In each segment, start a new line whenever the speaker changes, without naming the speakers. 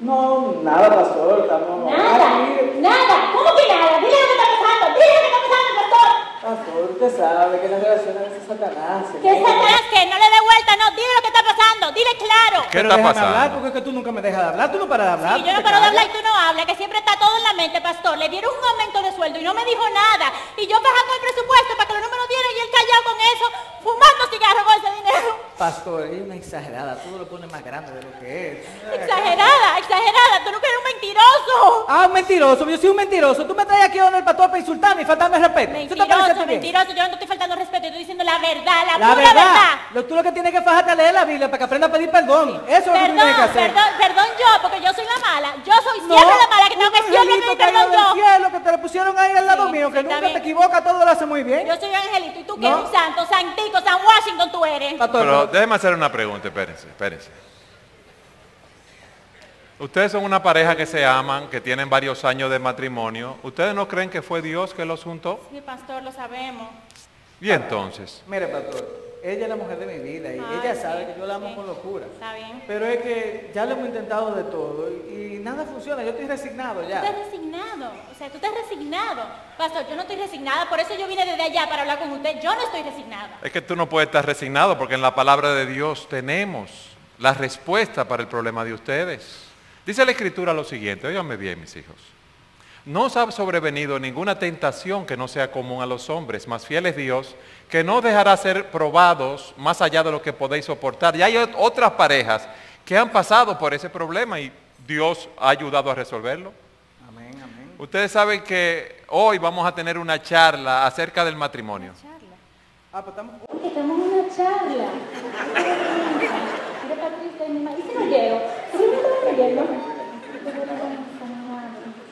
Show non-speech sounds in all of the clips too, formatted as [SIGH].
No, nada, pastor, estamos. Nada, nada, ¿cómo que nada? Dile lo que está pasando. Ah, pastor, pues, usted sabe que la relación a Satanás. ¿Qué Satanás qué? No le dé vuelta, no. Dile lo que está pasando, dile claro. ¿Qué Pero está déjame pasando? hablar porque es que tú nunca me dejas de hablar, tú no paras de hablar. y yo no paro de hablar y tú no hablas, que siempre está todo en la mente, pastor. Le dieron un aumento de sueldo y no me dijo nada. Y yo bajando el presupuesto para que me lo dieran y él callado con eso, fumando cigarros con ese dinero. Pastor, es una exagerada, tú lo pones más grande de lo que es. Exagerada, exagerada, tú no eres un mentiroso. Ah, un mentiroso, yo soy un mentiroso. Tú me traes aquí donde el pastor para insultarme y faltarme respeto. Mentiroso mentiroso, Yo no estoy faltando respeto, estoy diciendo la verdad, la, pura verdad. verdad. Lo, tú lo que tienes que fajarte a leer la Biblia para que aprenda a pedir perdón. Eso es lo que que hacer. Perdón, perdón yo, porque yo soy la mala. Yo soy siempre la mala, que tengo que siempre perdón yo. cielo que te lo pusieron ahí al lado mío, que nunca te equivoca, todo lo hace muy bien. Yo soy un angelito y tú que eres un santo, santico, San Washington tú eres. Pero
déjeme hacer una pregunta, espérense, espérense. Ustedes son una pareja que se aman, que tienen varios años de matrimonio. ¿Ustedes no creen que fue Dios que los juntó?
Sí, pastor, lo sabemos.
¿Y entonces?
Mire, pastor, ella es la mujer de mi vida y ella sabe que yo la amo con locura. Está bien. Pero es que ya lo hemos intentado de todo y, nada funciona. Yo estoy resignado ya. Tú estás resignado. O sea, tú estás resignado. Pastor, yo no estoy resignada. Por eso yo vine desde allá para hablar con usted. Yo no estoy resignado.
Es que tú no puedes estar resignado porque en la palabra de Dios tenemos la respuesta para el problema de ustedes. Dice la Escritura lo siguiente, óyame bien mis hijos. No os ha sobrevenido ninguna tentación que no sea común a los hombres, más fieles Dios, que no dejará ser probados más allá de lo que podéis soportar. Y hay otras parejas que han pasado por ese problema y Dios ha ayudado a resolverlo. Amén, amén. Ustedes saben que hoy vamos a tener una charla acerca del matrimonio. Una charla.
Ah, pues estamos... estamos en una charla. [LAUGHS]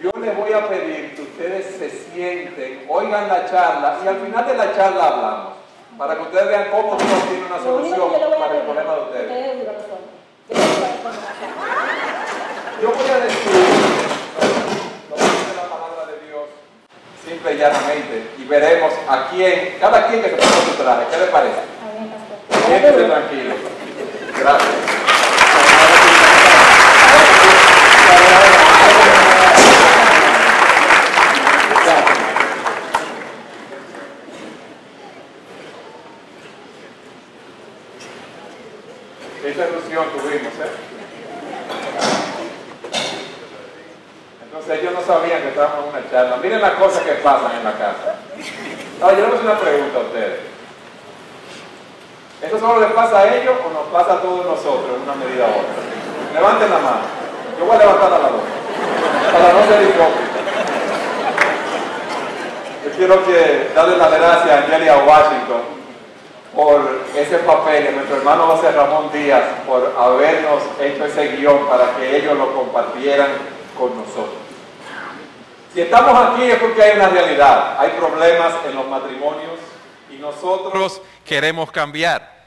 Yo les voy a pedir que ustedes se sienten, oigan la charla y al final de la charla hablamos. Para que ustedes vean cómo Dios tiene una solución para el problema de ustedes. Yo voy a decir la palabra de Dios simple y llanamente y veremos a quién, cada quien que se ponga su traje. ¿Qué le parece? Siéntese tranquilo. Gracias. Miren las cosas que pasan en la casa. Ahora, yo les voy una pregunta a ustedes. ¿Esto solo les pasa a ellos o nos pasa a todos nosotros en una medida u otra? Levanten la mano. Yo voy a levantar la dos. Para no ser hipócrita. Yo quiero que darle las gracias a a Washington por ese papel, que nuestro hermano José Ramón Díaz, por habernos hecho ese guión para que ellos lo compartieran con nosotros. Si estamos aquí es porque hay una realidad, hay problemas en los matrimonios y nosotros queremos cambiar.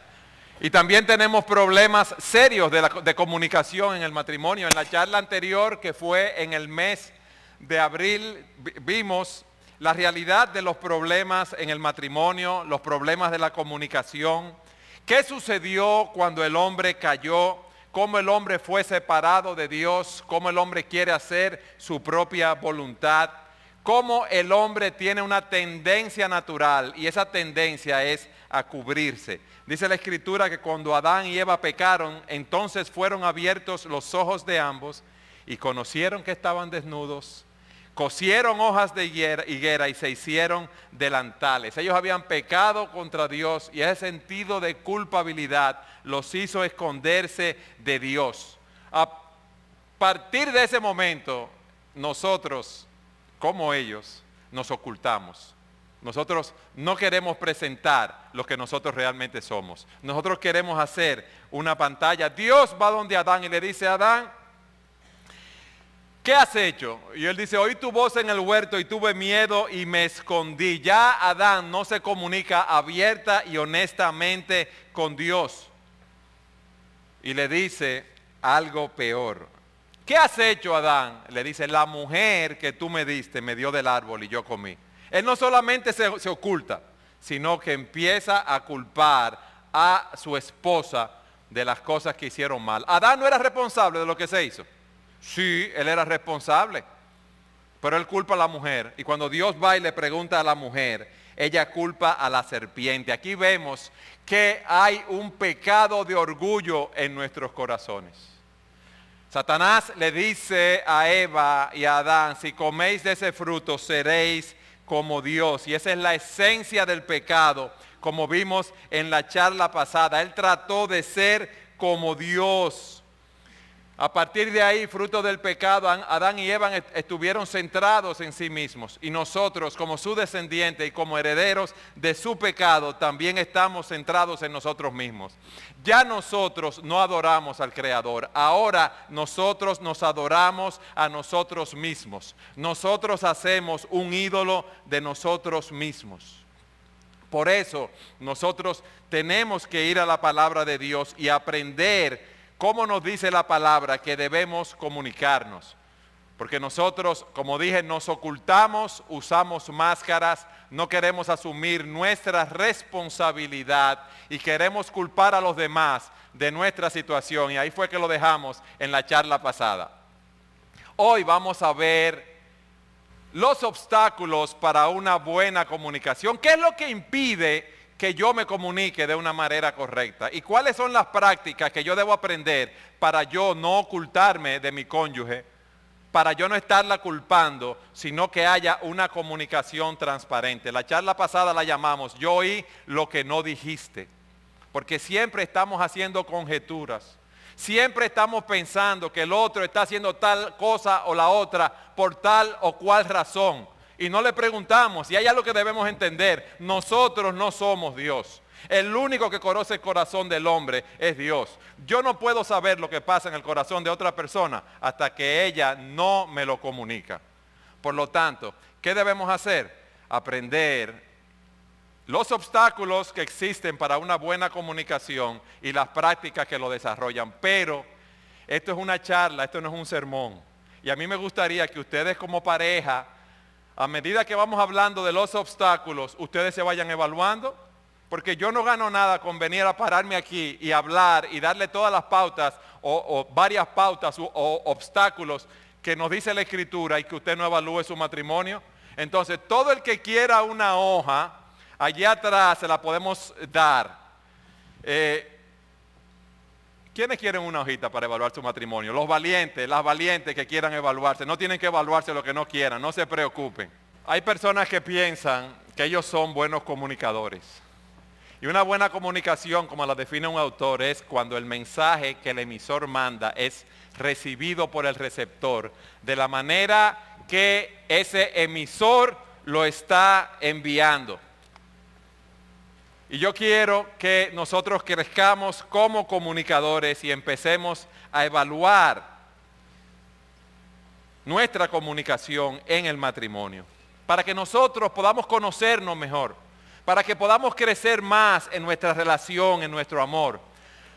Y también tenemos problemas serios de, comunicación en el matrimonio. En la charla anterior, que fue en el mes de abril, vimos la realidad de los problemas en el matrimonio, los problemas de la comunicación. ¿Qué sucedió cuando el hombre cayó? cómo el hombre fue separado de Dios, cómo el hombre quiere hacer su propia voluntad, cómo el hombre tiene una tendencia natural y esa tendencia es a cubrirse. Dice la escritura que cuando Adán y Eva pecaron, entonces fueron abiertos los ojos de ambos y conocieron que estaban desnudos cosieron hojas de higuera y se hicieron delantales. Ellos habían pecado contra Dios y ese sentido de culpabilidad los hizo esconderse de Dios. A partir de ese momento, nosotros, como ellos, nos ocultamos. Nosotros no queremos presentar lo que nosotros realmente somos. Nosotros queremos hacer una pantalla. Dios va donde Adán y le dice, a Adán, ¿qué has hecho? Y él dice, oí tu voz en el huerto y tuve miedo y me escondí. Ya Adán no se comunica abierta y honestamente con Dios. Y le dice algo peor. ¿Qué has hecho, Adán? Le dice, la mujer que tú me diste me dio del árbol y yo comí. Él no solamente se, se oculta, sino que empieza a culpar a su esposa de las cosas que hicieron mal. Adán no era responsable de lo que se hizo. Sí, él era responsable, pero él culpa a la mujer. Y cuando Dios va y le pregunta a la mujer, ella culpa a la serpiente. Aquí vemos que hay un pecado de orgullo en nuestros corazones. Satanás le dice a Eva y a Adán, si coméis de ese fruto seréis como Dios. Y esa es la esencia del pecado, como vimos en la charla pasada. Él trató de ser como Dios. A partir de ahí, fruto del pecado, Adán y Eva estuvieron centrados en sí mismos y nosotros como su descendiente y como herederos de su pecado también estamos centrados en nosotros mismos. Ya nosotros no adoramos al Creador, ahora nosotros nos adoramos a nosotros mismos. Nosotros hacemos un ídolo de nosotros mismos. Por eso nosotros tenemos que ir a la palabra de Dios y aprender ¿Cómo nos dice la palabra que debemos comunicarnos? Porque nosotros, como dije, nos ocultamos, usamos máscaras, no queremos asumir nuestra responsabilidad y queremos culpar a los demás de nuestra situación. Y ahí fue que lo dejamos en la charla pasada. Hoy vamos a ver los obstáculos para una buena comunicación. ¿Qué es lo que impide que yo me comunique de una manera correcta? ¿Y cuáles son las prácticas que yo debo aprender para yo no ocultarme de mi cónyuge? Para yo no estarla culpando, sino que haya una comunicación transparente. La charla pasada la llamamos Yo oí lo que no dijiste. Porque siempre estamos haciendo conjeturas. Siempre estamos pensando que el otro está haciendo tal cosa o la otra por tal o cual razón y no le preguntamos. Y hay algo que debemos entender. Nosotros no somos Dios. El único que conoce el corazón del hombre es Dios. Yo no puedo saber lo que pasa en el corazón de otra persona hasta que ella no me lo comunica. Por lo tanto, ¿qué debemos hacer? Aprender los obstáculos que existen para una buena comunicación y las prácticas que lo desarrollan. Pero esto es una charla, esto no es un sermón. Y a mí me gustaría que ustedes como pareja a medida que vamos hablando de los obstáculos, ustedes se vayan evaluando, porque yo no gano nada con venir a pararme aquí y hablar y darle todas las pautas o, varias pautas o, obstáculos que nos dice la escritura y que usted no evalúe su matrimonio. Entonces, todo el que quiera una hoja, allí atrás se la podemos dar. Eh, ¿Quiénes quieren una hojita para evaluar su matrimonio? Los valientes, las valientes que quieran evaluarse. No tienen que evaluarse lo que no quieran, no se preocupen. Hay personas que piensan que ellos son buenos comunicadores. Y una buena comunicación, como la define un autor, es cuando el mensaje que el emisor manda es recibido por el receptor de la manera que ese emisor lo está enviando. Y yo quiero que nosotros crezcamos como comunicadores y empecemos a evaluar nuestra comunicación en el matrimonio, para que nosotros podamos conocernos mejor, para que podamos crecer más en nuestra relación, en nuestro amor,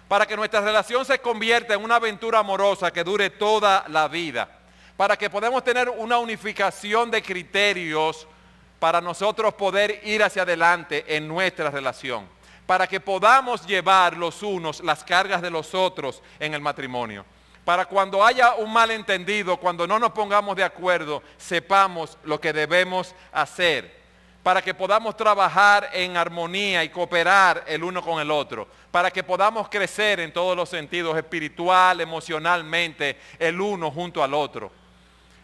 para que nuestra relación se convierta en una aventura amorosa que dure toda la vida, para que podamos tener una unificación de criterios para nosotros poder ir hacia adelante en nuestra relación, para que podamos llevar los unos las cargas de los otros en el matrimonio, para cuando haya un malentendido, cuando no nos pongamos de acuerdo, sepamos lo que debemos hacer, para que podamos trabajar en armonía y cooperar el uno con el otro, para que podamos crecer en todos los sentidos, espiritual, emocionalmente, el uno junto al otro.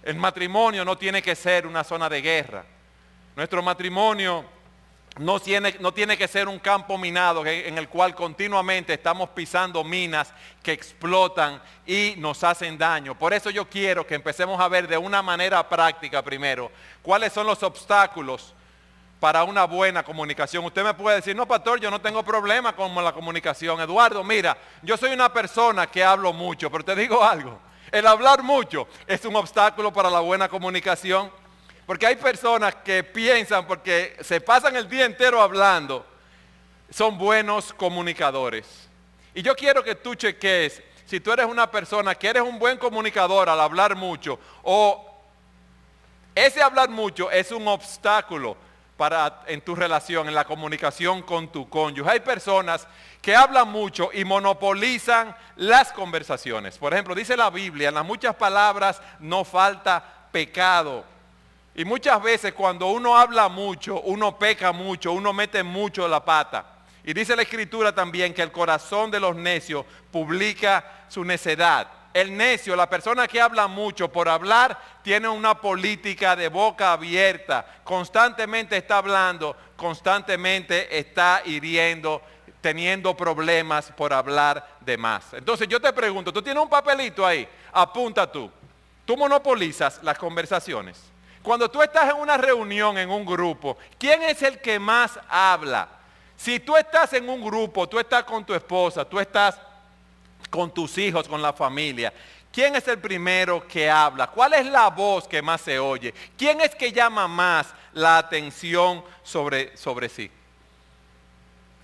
El matrimonio no tiene que ser una zona de guerra. Nuestro matrimonio no tiene, no tiene, que ser un campo minado en el cual continuamente estamos pisando minas que explotan y nos hacen daño. Por eso yo quiero que empecemos a ver de una manera práctica primero cuáles son los obstáculos para una buena comunicación. Usted me puede decir, no, pastor, yo no tengo problema con la comunicación. Eduardo, mira, yo soy una persona que hablo mucho, pero te digo algo, el hablar mucho es un obstáculo para la buena comunicación. Porque hay personas que piensan, porque se pasan el día entero hablando, son buenos comunicadores. Y yo quiero que tú cheques si tú eres una persona que eres un buen comunicador al hablar mucho o ese hablar mucho es un obstáculo para en tu relación, en la comunicación con tu cónyuge. Hay personas que hablan mucho y monopolizan las conversaciones. Por ejemplo, dice la Biblia, en las muchas palabras no falta pecado. Y muchas veces cuando uno habla mucho, uno peca mucho, uno mete mucho la pata. Y dice la escritura también que el corazón de los necios publica su necedad. El necio, la persona que habla mucho por hablar, tiene una política de boca abierta. Constantemente está hablando, constantemente está hiriendo, teniendo problemas por hablar de más. Entonces yo te pregunto, tú tienes un papelito ahí, apunta tú. Tú monopolizas las conversaciones. Cuando tú estás en una reunión, en un grupo, ¿quién es el que más habla? Si tú estás en un grupo, tú estás con tu esposa, tú estás con tus hijos, con la familia, ¿Quién es el primero que habla? ¿Cuál es la voz que más se oye? ¿Quién es que llama más la atención sobre, sobre sí?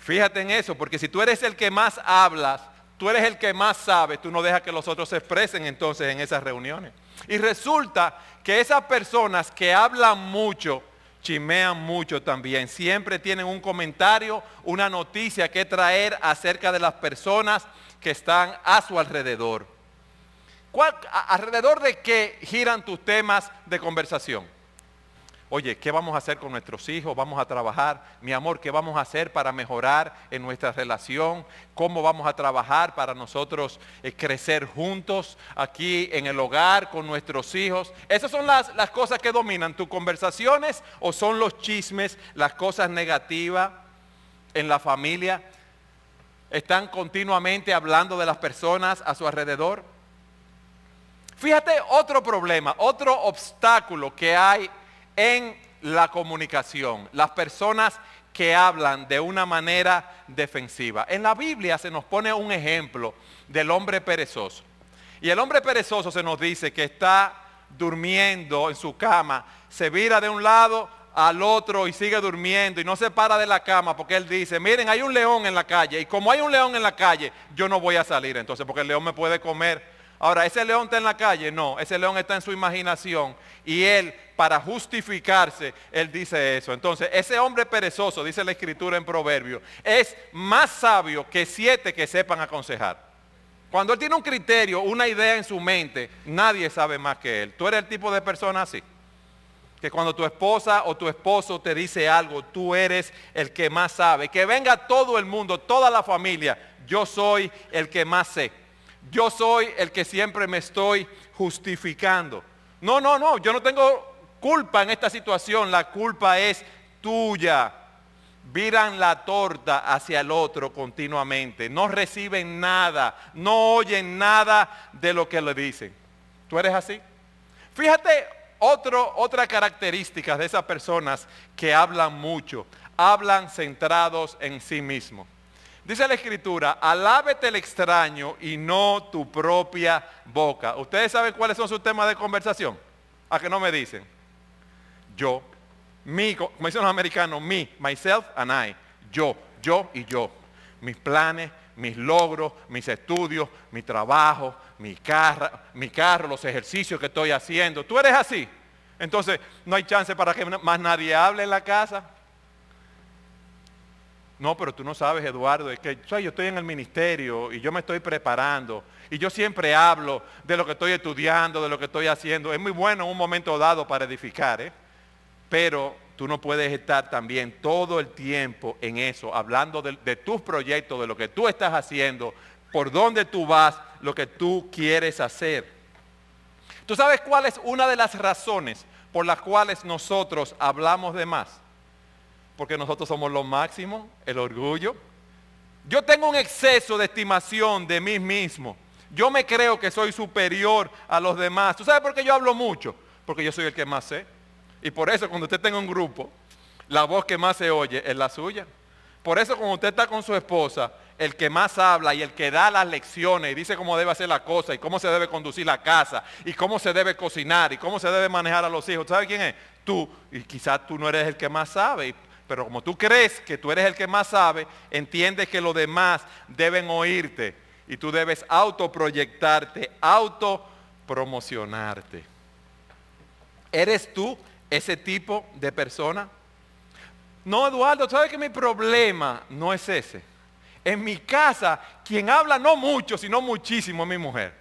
Fíjate en eso, porque si tú eres el que más hablas, tú eres el que más sabe, tú no dejas que los otros se expresen entonces en esas reuniones. Y resulta que esas personas que hablan mucho, chimean mucho también. Siempre tienen un comentario, una noticia que traer acerca de las personas que están a su alrededor. ¿Cuál, ¿Alrededor de qué giran tus temas de conversación? oye, ¿qué vamos a hacer con nuestros hijos? ¿Vamos a trabajar? Mi amor, ¿qué vamos a hacer para mejorar en nuestra relación? ¿Cómo vamos a trabajar para nosotros eh, crecer juntos aquí en el hogar con nuestros hijos? Esas son las, las cosas que dominan tus conversaciones o son los chismes, las cosas negativas en la familia. Están continuamente hablando de las personas a su alrededor. Fíjate otro problema, otro obstáculo que hay en la comunicación, las personas que hablan de una manera defensiva. En la Biblia se nos pone un ejemplo del hombre perezoso. Y el hombre perezoso se nos dice que está durmiendo en su cama, se vira de un lado al otro y sigue durmiendo y no se para de la cama porque él dice, miren, hay un león en la calle y como hay un león en la calle, yo no voy a salir entonces porque el león me puede comer Ahora, ¿ese león está en la calle? No, ese león está en su imaginación. Y él, para justificarse, él dice eso. Entonces, ese hombre perezoso, dice la escritura en Proverbio, es más sabio que siete que sepan aconsejar. Cuando él tiene un criterio, una idea en su mente, nadie sabe más que él. Tú eres el tipo de persona así. Que cuando tu esposa o tu esposo te dice algo, tú eres el que más sabe. Que venga todo el mundo, toda la familia. Yo soy el que más sé yo soy el que siempre me estoy justificando. No, no, no, yo no tengo culpa en esta situación, la culpa es tuya. Viran la torta hacia el otro continuamente, no reciben nada, no oyen nada de lo que le dicen. ¿Tú eres así? Fíjate otro, otra característica de esas personas que hablan mucho, hablan centrados en sí mismos. Dice la escritura, alábete el extraño y no tu propia boca. ¿Ustedes saben cuáles son sus temas de conversación? ¿A que no me dicen? Yo, mi, como dicen los americanos, me, myself and I. Yo, yo y yo. Mis planes, mis logros, mis estudios, mi trabajo, mi mi carro, los ejercicios que estoy haciendo. Tú eres así. Entonces, no hay chance para que más nadie hable en la casa. No, pero tú no sabes, Eduardo, es que yo estoy en el ministerio y yo me estoy preparando. Y yo siempre hablo de lo que estoy estudiando, de lo que estoy haciendo. Es muy bueno un momento dado para edificar, ¿eh? pero tú no puedes estar también todo el tiempo en eso, hablando de, de tus proyectos, de lo que tú estás haciendo, por dónde tú vas, lo que tú quieres hacer. ¿Tú sabes cuál es una de las razones por las cuales nosotros hablamos de más? porque nosotros somos los máximos, el orgullo. Yo tengo un exceso de estimación de mí mismo. Yo me creo que soy superior a los demás. ¿Tú sabes por qué yo hablo mucho? Porque yo soy el que más sé. Y por eso cuando usted tenga un grupo, la voz que más se oye es la suya. Por eso cuando usted está con su esposa, el que más habla y el que da las lecciones y dice cómo debe hacer la cosa y cómo se debe conducir la casa y cómo se debe cocinar y cómo se debe manejar a los hijos, sabes quién es? Tú. Y quizás tú no eres el que más sabe pero como tú crees que tú eres el que más sabe, entiendes que los demás deben oírte y tú debes autoproyectarte, autopromocionarte. ¿Eres tú ese tipo de persona? No, Eduardo, sabes que mi problema no es ese. En mi casa, quien habla no mucho, sino muchísimo es mi mujer.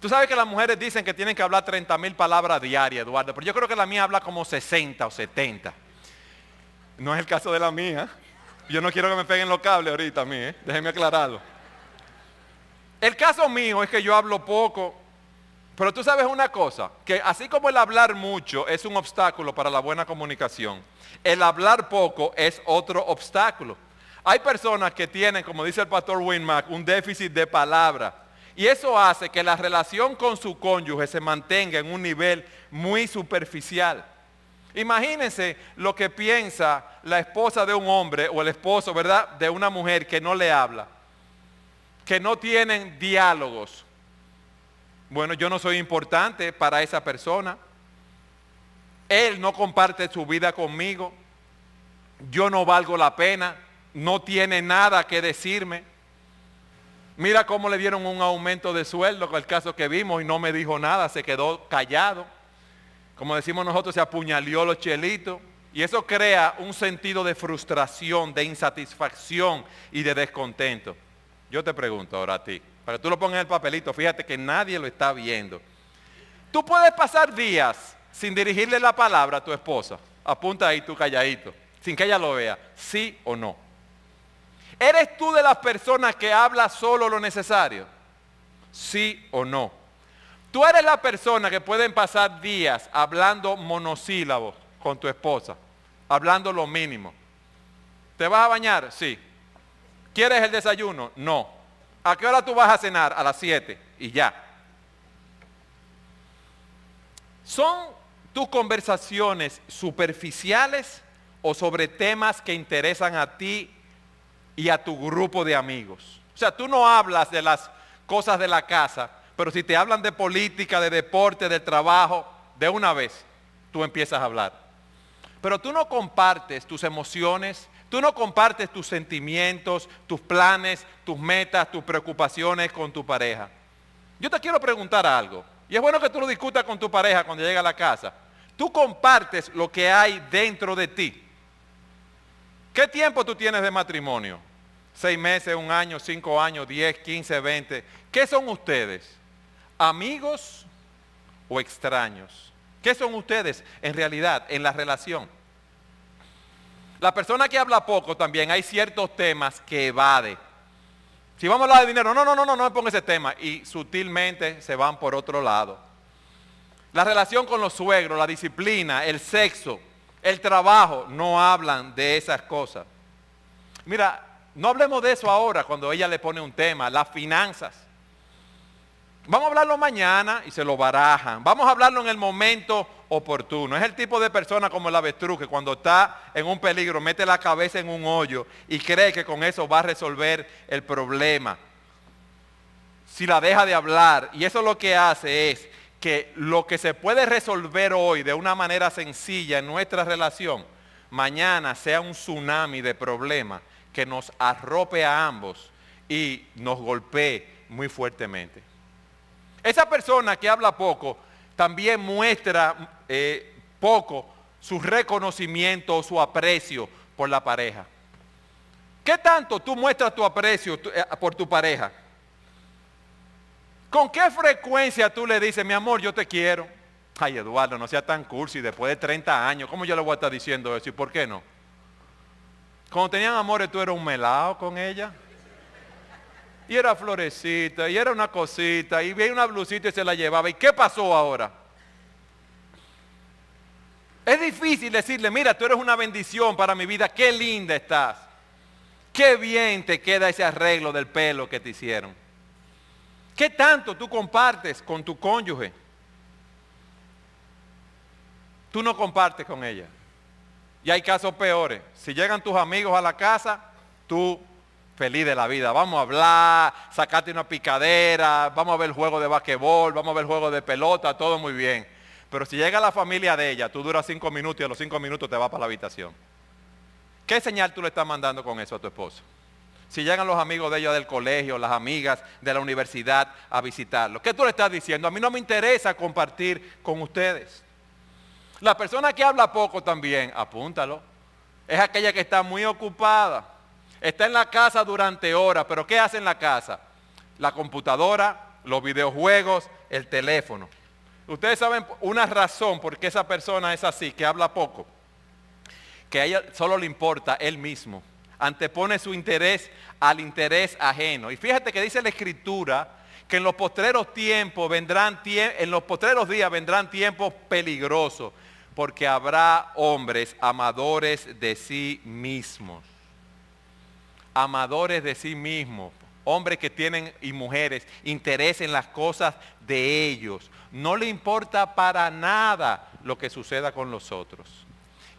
Tú sabes que las mujeres dicen que tienen que hablar 30 mil palabras diarias, Eduardo, pero yo creo que la mía habla como 60 o 70. No es el caso de la mía. Yo no quiero que me peguen los cables ahorita a mí, ¿eh? déjenme aclararlo. El caso mío es que yo hablo poco, pero tú sabes una cosa, que así como el hablar mucho es un obstáculo para la buena comunicación, el hablar poco es otro obstáculo. Hay personas que tienen, como dice el pastor Winmack, un déficit de palabra. Y eso hace que la relación con su cónyuge se mantenga en un nivel muy superficial. Imagínense lo que piensa la esposa de un hombre o el esposo, ¿verdad? De una mujer que no le habla, que no tienen diálogos. Bueno, yo no soy importante para esa persona. Él no comparte su vida conmigo. Yo no valgo la pena. No tiene nada que decirme. Mira cómo le dieron un aumento de sueldo, el caso que vimos, y no me dijo nada, se quedó callado como decimos nosotros, se apuñaleó los chelitos. Y eso crea un sentido de frustración, de insatisfacción y de descontento. Yo te pregunto ahora a ti, para tú lo pongas en el papelito, fíjate que nadie lo está viendo. Tú puedes pasar días sin dirigirle la palabra a tu esposa. Apunta ahí tu calladito, sin que ella lo vea, sí o no. ¿Eres tú de las personas que habla solo lo necesario? Sí o no. Tú eres la persona que pueden pasar días hablando monosílabos con tu esposa, hablando lo mínimo. ¿Te vas a bañar? Sí. ¿Quieres el desayuno? No. ¿A qué hora tú vas a cenar? A las 7 y ya. ¿Son tus conversaciones superficiales o sobre temas que interesan a ti y a tu grupo de amigos? O sea, tú no hablas de las cosas de la casa pero si te hablan de política, de deporte, de trabajo, de una vez tú empiezas a hablar. Pero tú no compartes tus emociones, tú no compartes tus sentimientos, tus planes, tus metas, tus preocupaciones con tu pareja. Yo te quiero preguntar algo, y es bueno que tú lo discutas con tu pareja cuando llega a la casa. Tú compartes lo que hay dentro de ti. ¿Qué tiempo tú tienes de matrimonio? ¿Seis meses, un año, cinco años, diez, quince, veinte? ¿Qué son ustedes? amigos o extraños. ¿Qué son ustedes en realidad en la relación? La persona que habla poco también hay ciertos temas que evade. Si vamos a hablar de dinero, no, no, no, no, no me ponga ese tema. Y sutilmente se van por otro lado. La relación con los suegros, la disciplina, el sexo, el trabajo, no hablan de esas cosas. Mira, no hablemos de eso ahora cuando ella le pone un tema, las finanzas. Vamos a hablarlo mañana y se lo barajan. Vamos a hablarlo en el momento oportuno. Es el tipo de persona como el avestruz que cuando está en un peligro mete la cabeza en un hoyo y cree que con eso va a resolver el problema. Si la deja de hablar. Y eso lo que hace es que lo que se puede resolver hoy de una manera sencilla en nuestra relación, mañana sea un tsunami de problemas que nos arrope a ambos y nos golpee muy fuertemente. Esa persona que habla poco también muestra eh, poco su reconocimiento o su aprecio por la pareja. ¿Qué tanto tú muestras tu aprecio eh, por tu pareja? ¿Con qué frecuencia tú le dices, mi amor, yo te quiero? Ay, Eduardo, no sea tan cursi, después de 30 años, ¿cómo yo le voy a estar diciendo eso? ¿Y por qué no? Cuando tenían amores, tú eras un melado con ella. Y era florecita, y era una cosita, y veía una blusita y se la llevaba. ¿Y qué pasó ahora? Es difícil decirle, mira, tú eres una bendición para mi vida, qué linda estás. Qué bien te queda ese arreglo del pelo que te hicieron. ¿Qué tanto tú compartes con tu cónyuge? Tú no compartes con ella. Y hay casos peores. Si llegan tus amigos a la casa, tú feliz de la vida. Vamos a hablar, sacate una picadera, vamos a ver el juego de basquetbol, vamos a ver el juego de pelota, todo muy bien. Pero si llega la familia de ella, tú duras cinco minutos y a los cinco minutos te vas para la habitación. ¿Qué señal tú le estás mandando con eso a tu esposo? Si llegan los amigos de ella del colegio, las amigas de la universidad a visitarlo. ¿Qué tú le estás diciendo? A mí no me interesa compartir con ustedes. La persona que habla poco también, apúntalo, es aquella que está muy ocupada Está en la casa durante horas, pero ¿qué hace en la casa? La computadora, los videojuegos, el teléfono. Ustedes saben una razón por qué esa persona es así, que habla poco, que a ella solo le importa él mismo, antepone su interés al interés ajeno. Y fíjate que dice la escritura que en los postreros tiempos vendrán en los postreros días vendrán tiempos peligrosos, porque habrá hombres amadores de sí mismos amadores de sí mismos, hombres que tienen y mujeres interés en las cosas de ellos. No le importa para nada lo que suceda con los otros.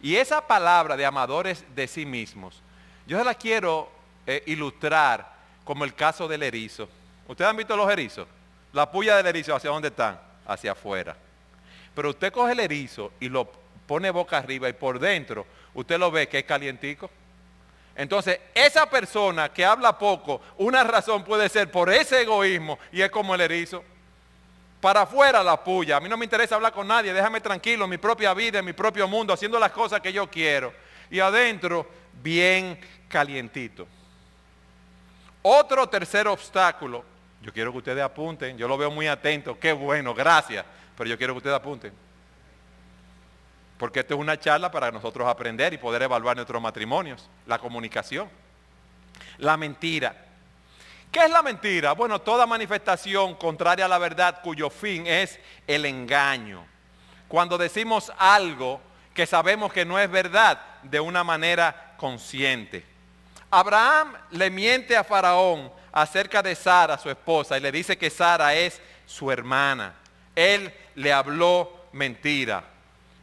Y esa palabra de amadores de sí mismos, yo se la quiero eh, ilustrar como el caso del erizo. ¿Ustedes han visto los erizos? La puya del erizo, ¿hacia dónde están? Hacia afuera. Pero usted coge el erizo y lo pone boca arriba y por dentro usted lo ve que es calientico. Entonces, esa persona que habla poco, una razón puede ser por ese egoísmo y es como el erizo. Para afuera la puya. A mí no me interesa hablar con nadie. Déjame tranquilo mi propia vida, en mi propio mundo, haciendo las cosas que yo quiero. Y adentro, bien calientito. Otro tercer obstáculo. Yo quiero que ustedes apunten. Yo lo veo muy atento. Qué bueno, gracias. Pero yo quiero que ustedes apunten. Porque esto es una charla para nosotros aprender y poder evaluar nuestros matrimonios, la comunicación. La mentira. ¿Qué es la mentira? Bueno, toda manifestación contraria a la verdad cuyo fin es el engaño. Cuando decimos algo que sabemos que no es verdad de una manera consciente. Abraham le miente a Faraón acerca de Sara, su esposa, y le dice que Sara es su hermana. Él le habló mentira.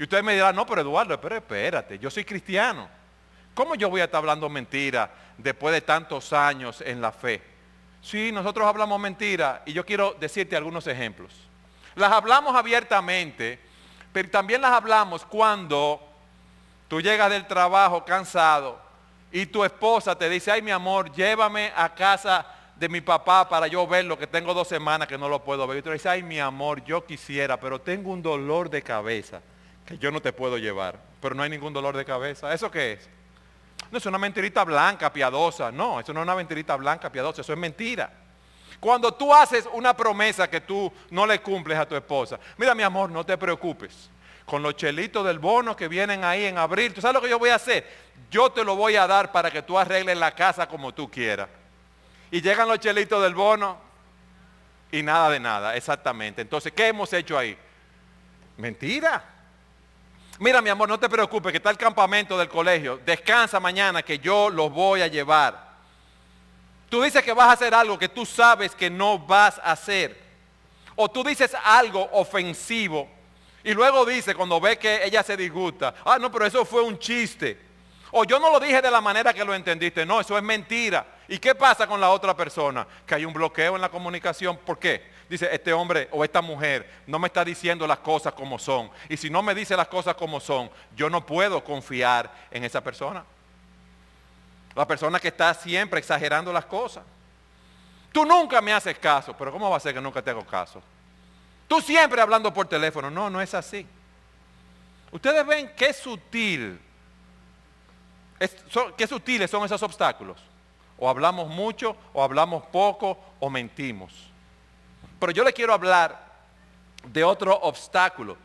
Y ustedes me dirán, no, pero Eduardo, pero espérate, yo soy cristiano. ¿Cómo yo voy a estar hablando mentira después de tantos años en la fe? Sí, nosotros hablamos mentira y yo quiero decirte algunos ejemplos. Las hablamos abiertamente, pero también las hablamos cuando tú llegas del trabajo cansado y tu esposa te dice, ay mi amor, llévame a casa de mi papá para yo verlo, que tengo dos semanas que no lo puedo ver. Y tú le dices, ay mi amor, yo quisiera, pero tengo un dolor de cabeza que yo no te puedo llevar, pero no hay ningún dolor de cabeza. ¿Eso qué es? No es una mentirita blanca, piadosa. No, eso no es una mentirita blanca, piadosa. Eso es mentira. Cuando tú haces una promesa que tú no le cumples a tu esposa, mira mi amor, no te preocupes. Con los chelitos del bono que vienen ahí en abril, ¿tú sabes lo que yo voy a hacer? Yo te lo voy a dar para que tú arregles la casa como tú quieras. Y llegan los chelitos del bono y nada de nada, exactamente. Entonces, ¿qué hemos hecho ahí? Mentira mira mi amor, no te preocupes, que está el campamento del colegio, descansa mañana que yo lo voy a llevar. Tú dices que vas a hacer algo que tú sabes que no vas a hacer. O tú dices algo ofensivo y luego dice cuando ve que ella se disgusta, ah, no, pero eso fue un chiste. O yo no lo dije de la manera que lo entendiste, no, eso es mentira. ¿Y qué pasa con la otra persona? Que hay un bloqueo en la comunicación. ¿Por qué? dice, este hombre o esta mujer no me está diciendo las cosas como son. Y si no me dice las cosas como son, yo no puedo confiar en esa persona. La persona que está siempre exagerando las cosas. Tú nunca me haces caso, pero ¿cómo va a ser que nunca te hago caso? Tú siempre hablando por teléfono. No, no es así. Ustedes ven qué sutil, es, qué sutiles son esos obstáculos. O hablamos mucho, o hablamos poco, o mentimos. Pero yo le quiero hablar de otro obstáculo.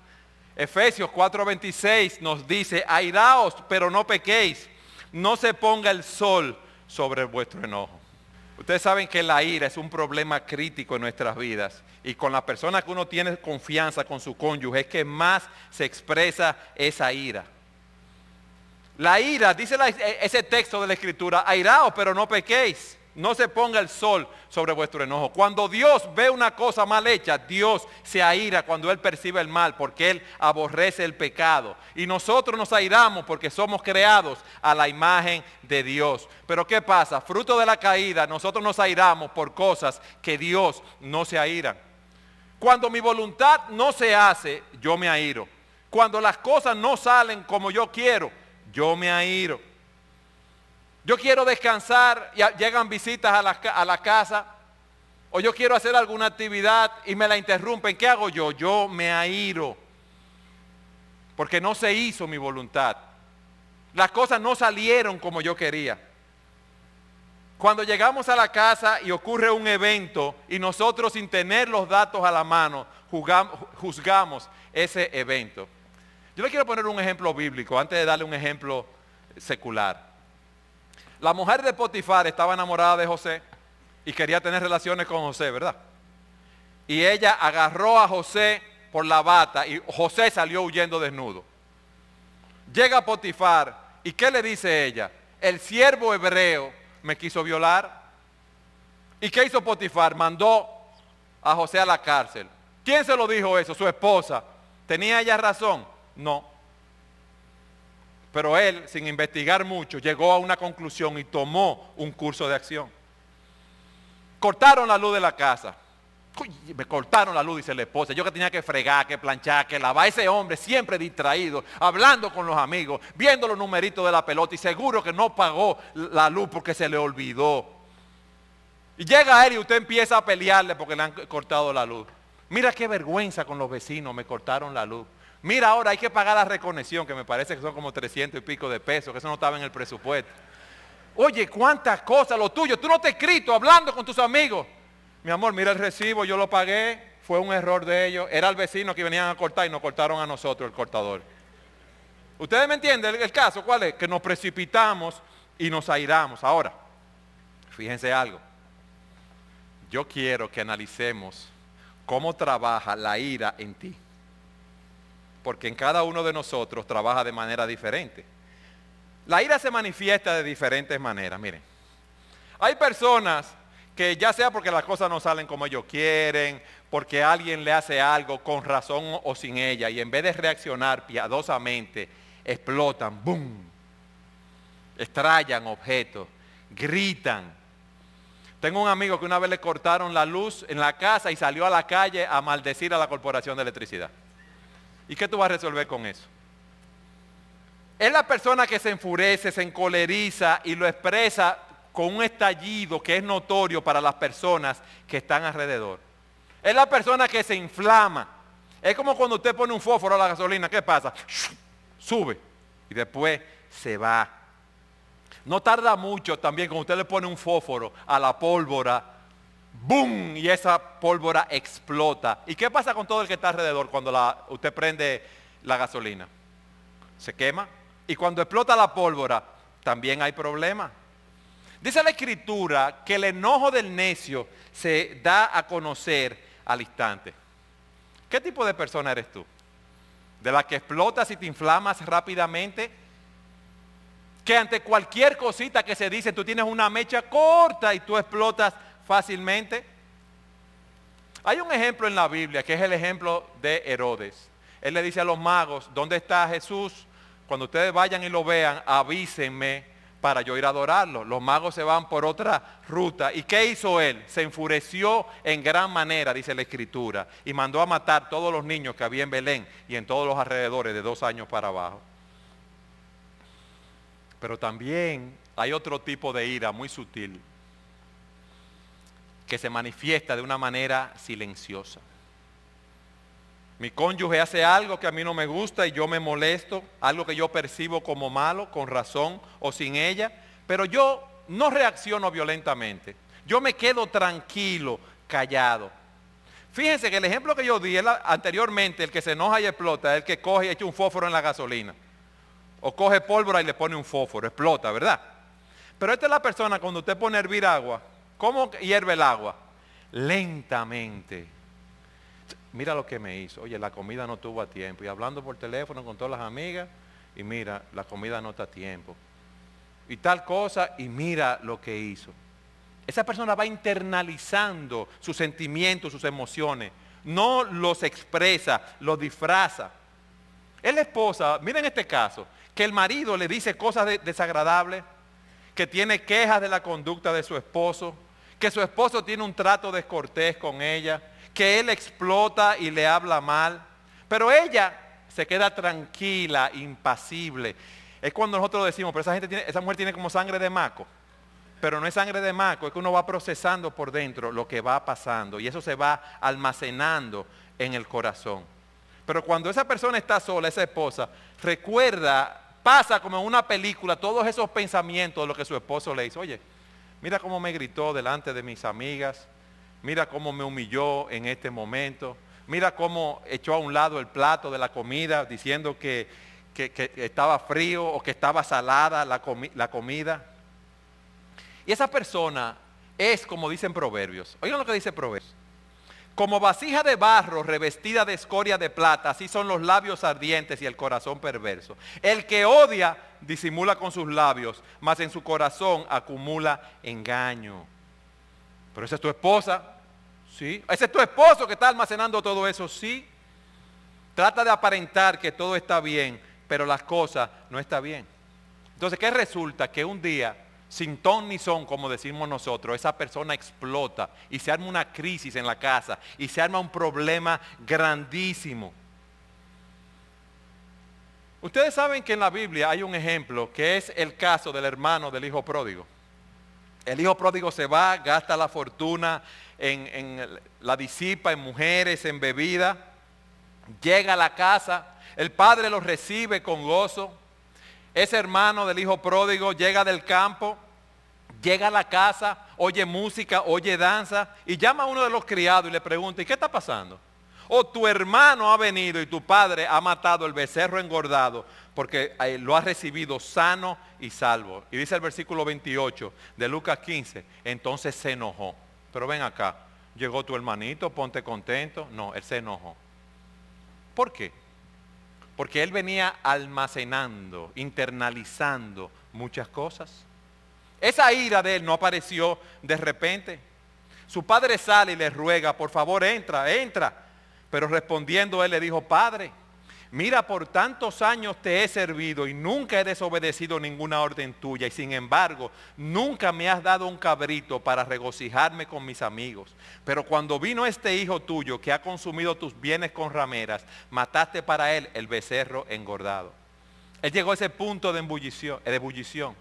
Efesios 4:26 nos dice, airaos, pero no pequéis, no se ponga el sol sobre vuestro enojo. Ustedes saben que la ira es un problema crítico en nuestras vidas y con la persona que uno tiene confianza con su cónyuge es que más se expresa esa ira. La ira, dice e, ese texto de la escritura, airaos, pero no pequéis. No se ponga el sol sobre vuestro enojo. Cuando Dios ve una cosa mal hecha, Dios se aira cuando Él percibe el mal, porque Él aborrece el pecado. Y nosotros nos airamos porque somos creados a la imagen de Dios. Pero ¿qué pasa? Fruto de la caída, nosotros nos airamos por cosas que Dios no se aira. Cuando mi voluntad no se hace, yo me airo. Cuando las cosas no salen como yo quiero, yo me airo yo quiero descansar y llegan visitas a la, casa, o yo quiero hacer alguna actividad y me la interrumpen, ¿qué hago yo? Yo me airo, porque no se hizo mi voluntad. Las cosas no salieron como yo quería. Cuando llegamos a la casa y ocurre un evento y nosotros sin tener los datos a la mano juzgamos ese evento. Yo le quiero poner un ejemplo bíblico antes de darle un ejemplo secular. La mujer de Potifar estaba enamorada de José y quería tener relaciones con José, ¿verdad? Y ella agarró a José por la bata y José salió huyendo desnudo. Llega Potifar y ¿qué le dice ella? El siervo hebreo me quiso violar. ¿Y qué hizo Potifar? Mandó a José a la cárcel. ¿Quién se lo dijo eso? Su esposa. ¿Tenía ella razón? No. Pero él, sin investigar mucho, llegó a una conclusión y tomó un curso de acción. Cortaron la luz de la casa. me cortaron la luz, dice la esposa. Yo que tenía que fregar, que planchar, que lavar. Ese hombre siempre distraído, hablando con los amigos, viendo los numeritos de la pelota y seguro que no pagó la luz porque se le olvidó. Y llega él y usted empieza a pelearle porque le han cortado la luz. Mira qué vergüenza con los vecinos, me cortaron la luz. Mira, ahora hay que pagar la reconexión, que me parece que son como 300 y pico de pesos, que eso no estaba en el presupuesto. Oye, cuántas cosas, lo tuyo, tú no te has escrito hablando con tus amigos. Mi amor, mira el recibo, yo lo pagué, fue un error de ellos, era el vecino que venían a cortar y nos cortaron a nosotros el cortador. ¿Ustedes me entienden el, caso? ¿Cuál es? Que nos precipitamos y nos airamos. Ahora, fíjense algo. Yo quiero que analicemos cómo trabaja la ira en ti porque en cada uno de nosotros trabaja de manera diferente. La ira se manifiesta de diferentes maneras, miren. Hay personas que ya sea porque las cosas no salen como ellos quieren, porque alguien le hace algo con razón o sin ella, y en vez de reaccionar piadosamente, explotan, ¡boom! Estrayan objetos, gritan. Tengo un amigo que una vez le cortaron la luz en la casa y salió a la calle a maldecir a la corporación de electricidad. ¿Y qué tú vas a resolver con eso? Es la persona que se enfurece, se encoleriza y lo expresa con un estallido que es notorio para las personas que están alrededor. Es la persona que se inflama. Es como cuando usted pone un fósforo a la gasolina, ¿qué pasa? Sube y después se va. No tarda mucho también cuando usted le pone un fósforo a la pólvora ¡Bum! Y esa pólvora explota. ¿Y qué pasa con todo el que está alrededor cuando la, usted prende la gasolina? Se quema. Y cuando explota la pólvora, también hay problema. Dice la escritura que el enojo del necio se da a conocer al instante. ¿Qué tipo de persona eres tú? ¿De la que explotas y te inflamas rápidamente? Que ante cualquier cosita que se dice, tú tienes una mecha corta y tú explotas fácilmente. Hay un ejemplo en la Biblia que es el ejemplo de Herodes. Él le dice a los magos, ¿dónde está Jesús? Cuando ustedes vayan y lo vean, avísenme para yo ir a adorarlo. Los magos se van por otra ruta. ¿Y qué hizo él? Se enfureció en gran manera, dice la escritura, y mandó a matar todos los niños que había en Belén y en todos los alrededores de dos años para abajo. Pero también hay otro tipo de ira muy sutil que se manifiesta de una manera silenciosa. Mi cónyuge hace algo que a mí no me gusta y yo me molesto, algo que yo percibo como malo, con razón o sin ella, pero yo no reacciono violentamente. Yo me quedo tranquilo, callado. Fíjense que el ejemplo que yo di anteriormente, el que se enoja y explota, es el que coge y echa un fósforo en la gasolina. O coge pólvora y le pone un fósforo, explota, ¿verdad? Pero esta es la persona cuando usted pone a hervir agua, ¿Cómo hierve el agua? Lentamente. Mira lo que me hizo. Oye, la comida no tuvo a tiempo. Y hablando por teléfono con todas las amigas, y mira, la comida no está a tiempo. Y tal cosa, y mira lo que hizo. Esa persona va internalizando sus sentimientos, sus emociones. No los expresa, los disfraza. Es la esposa, miren este caso, que el marido le dice cosas desagradables, que tiene quejas de la conducta de su esposo, que su esposo tiene un trato descortés con ella, que él explota y le habla mal, pero ella se queda tranquila, impasible. Es cuando nosotros decimos, pero esa, gente esa mujer tiene como sangre de maco. Pero no es sangre de maco, es que uno va procesando por dentro lo que va pasando y eso se va almacenando en el corazón. Pero cuando esa persona está sola, esa esposa, recuerda, pasa como en una película todos esos pensamientos de lo que su esposo le hizo. Oye, Mira cómo me gritó delante de mis amigas. Mira cómo me humilló en este momento. Mira cómo echó a un lado el plato de la comida diciendo que, estaba frío o que estaba salada la, la comida. Y esa persona es como dicen proverbios. Oigan lo que dice proverbios. Como vasija de barro revestida de escoria de plata, así son los labios ardientes y el corazón perverso. El que odia disimula con sus labios, mas en su corazón acumula engaño. Pero esa es tu esposa, sí. Ese es tu esposo que está almacenando todo eso, sí. Trata de aparentar que todo está bien, pero las cosas no están bien. Entonces, ¿qué resulta? Que un día sin ton ni son, como decimos nosotros, esa persona explota y se arma una crisis en la casa y se arma un problema grandísimo. Ustedes saben que en la Biblia hay un ejemplo que es el caso del hermano del hijo pródigo. El hijo pródigo se va, gasta la fortuna, la disipa, en mujeres, en bebida, llega a la casa, el padre lo recibe con gozo, ese hermano del hijo pródigo llega del campo, llega a la casa, oye música, oye danza y llama a uno de los criados y le pregunta, ¿y qué está pasando? O oh, tu hermano ha venido y tu padre ha matado el becerro engordado porque eh, lo ha recibido sano y salvo. Y dice el versículo 28 de Lucas 15, entonces se enojó. Pero ven acá, llegó tu hermanito, ponte contento. No, él se enojó. ¿Por qué? Porque él venía almacenando, internalizando muchas cosas. Esa ira de él no apareció de repente. Su padre sale y le ruega, por favor, entra, entra. Pero respondiendo él le dijo, Padre, mira, por tantos años te he servido y nunca he desobedecido ninguna orden tuya y sin embargo nunca me has dado un cabrito para regocijarme con mis amigos. Pero cuando vino este hijo tuyo que ha consumido tus bienes con rameras, mataste para él el becerro engordado. Él llegó a ese punto de ebullición, eh, de ebullición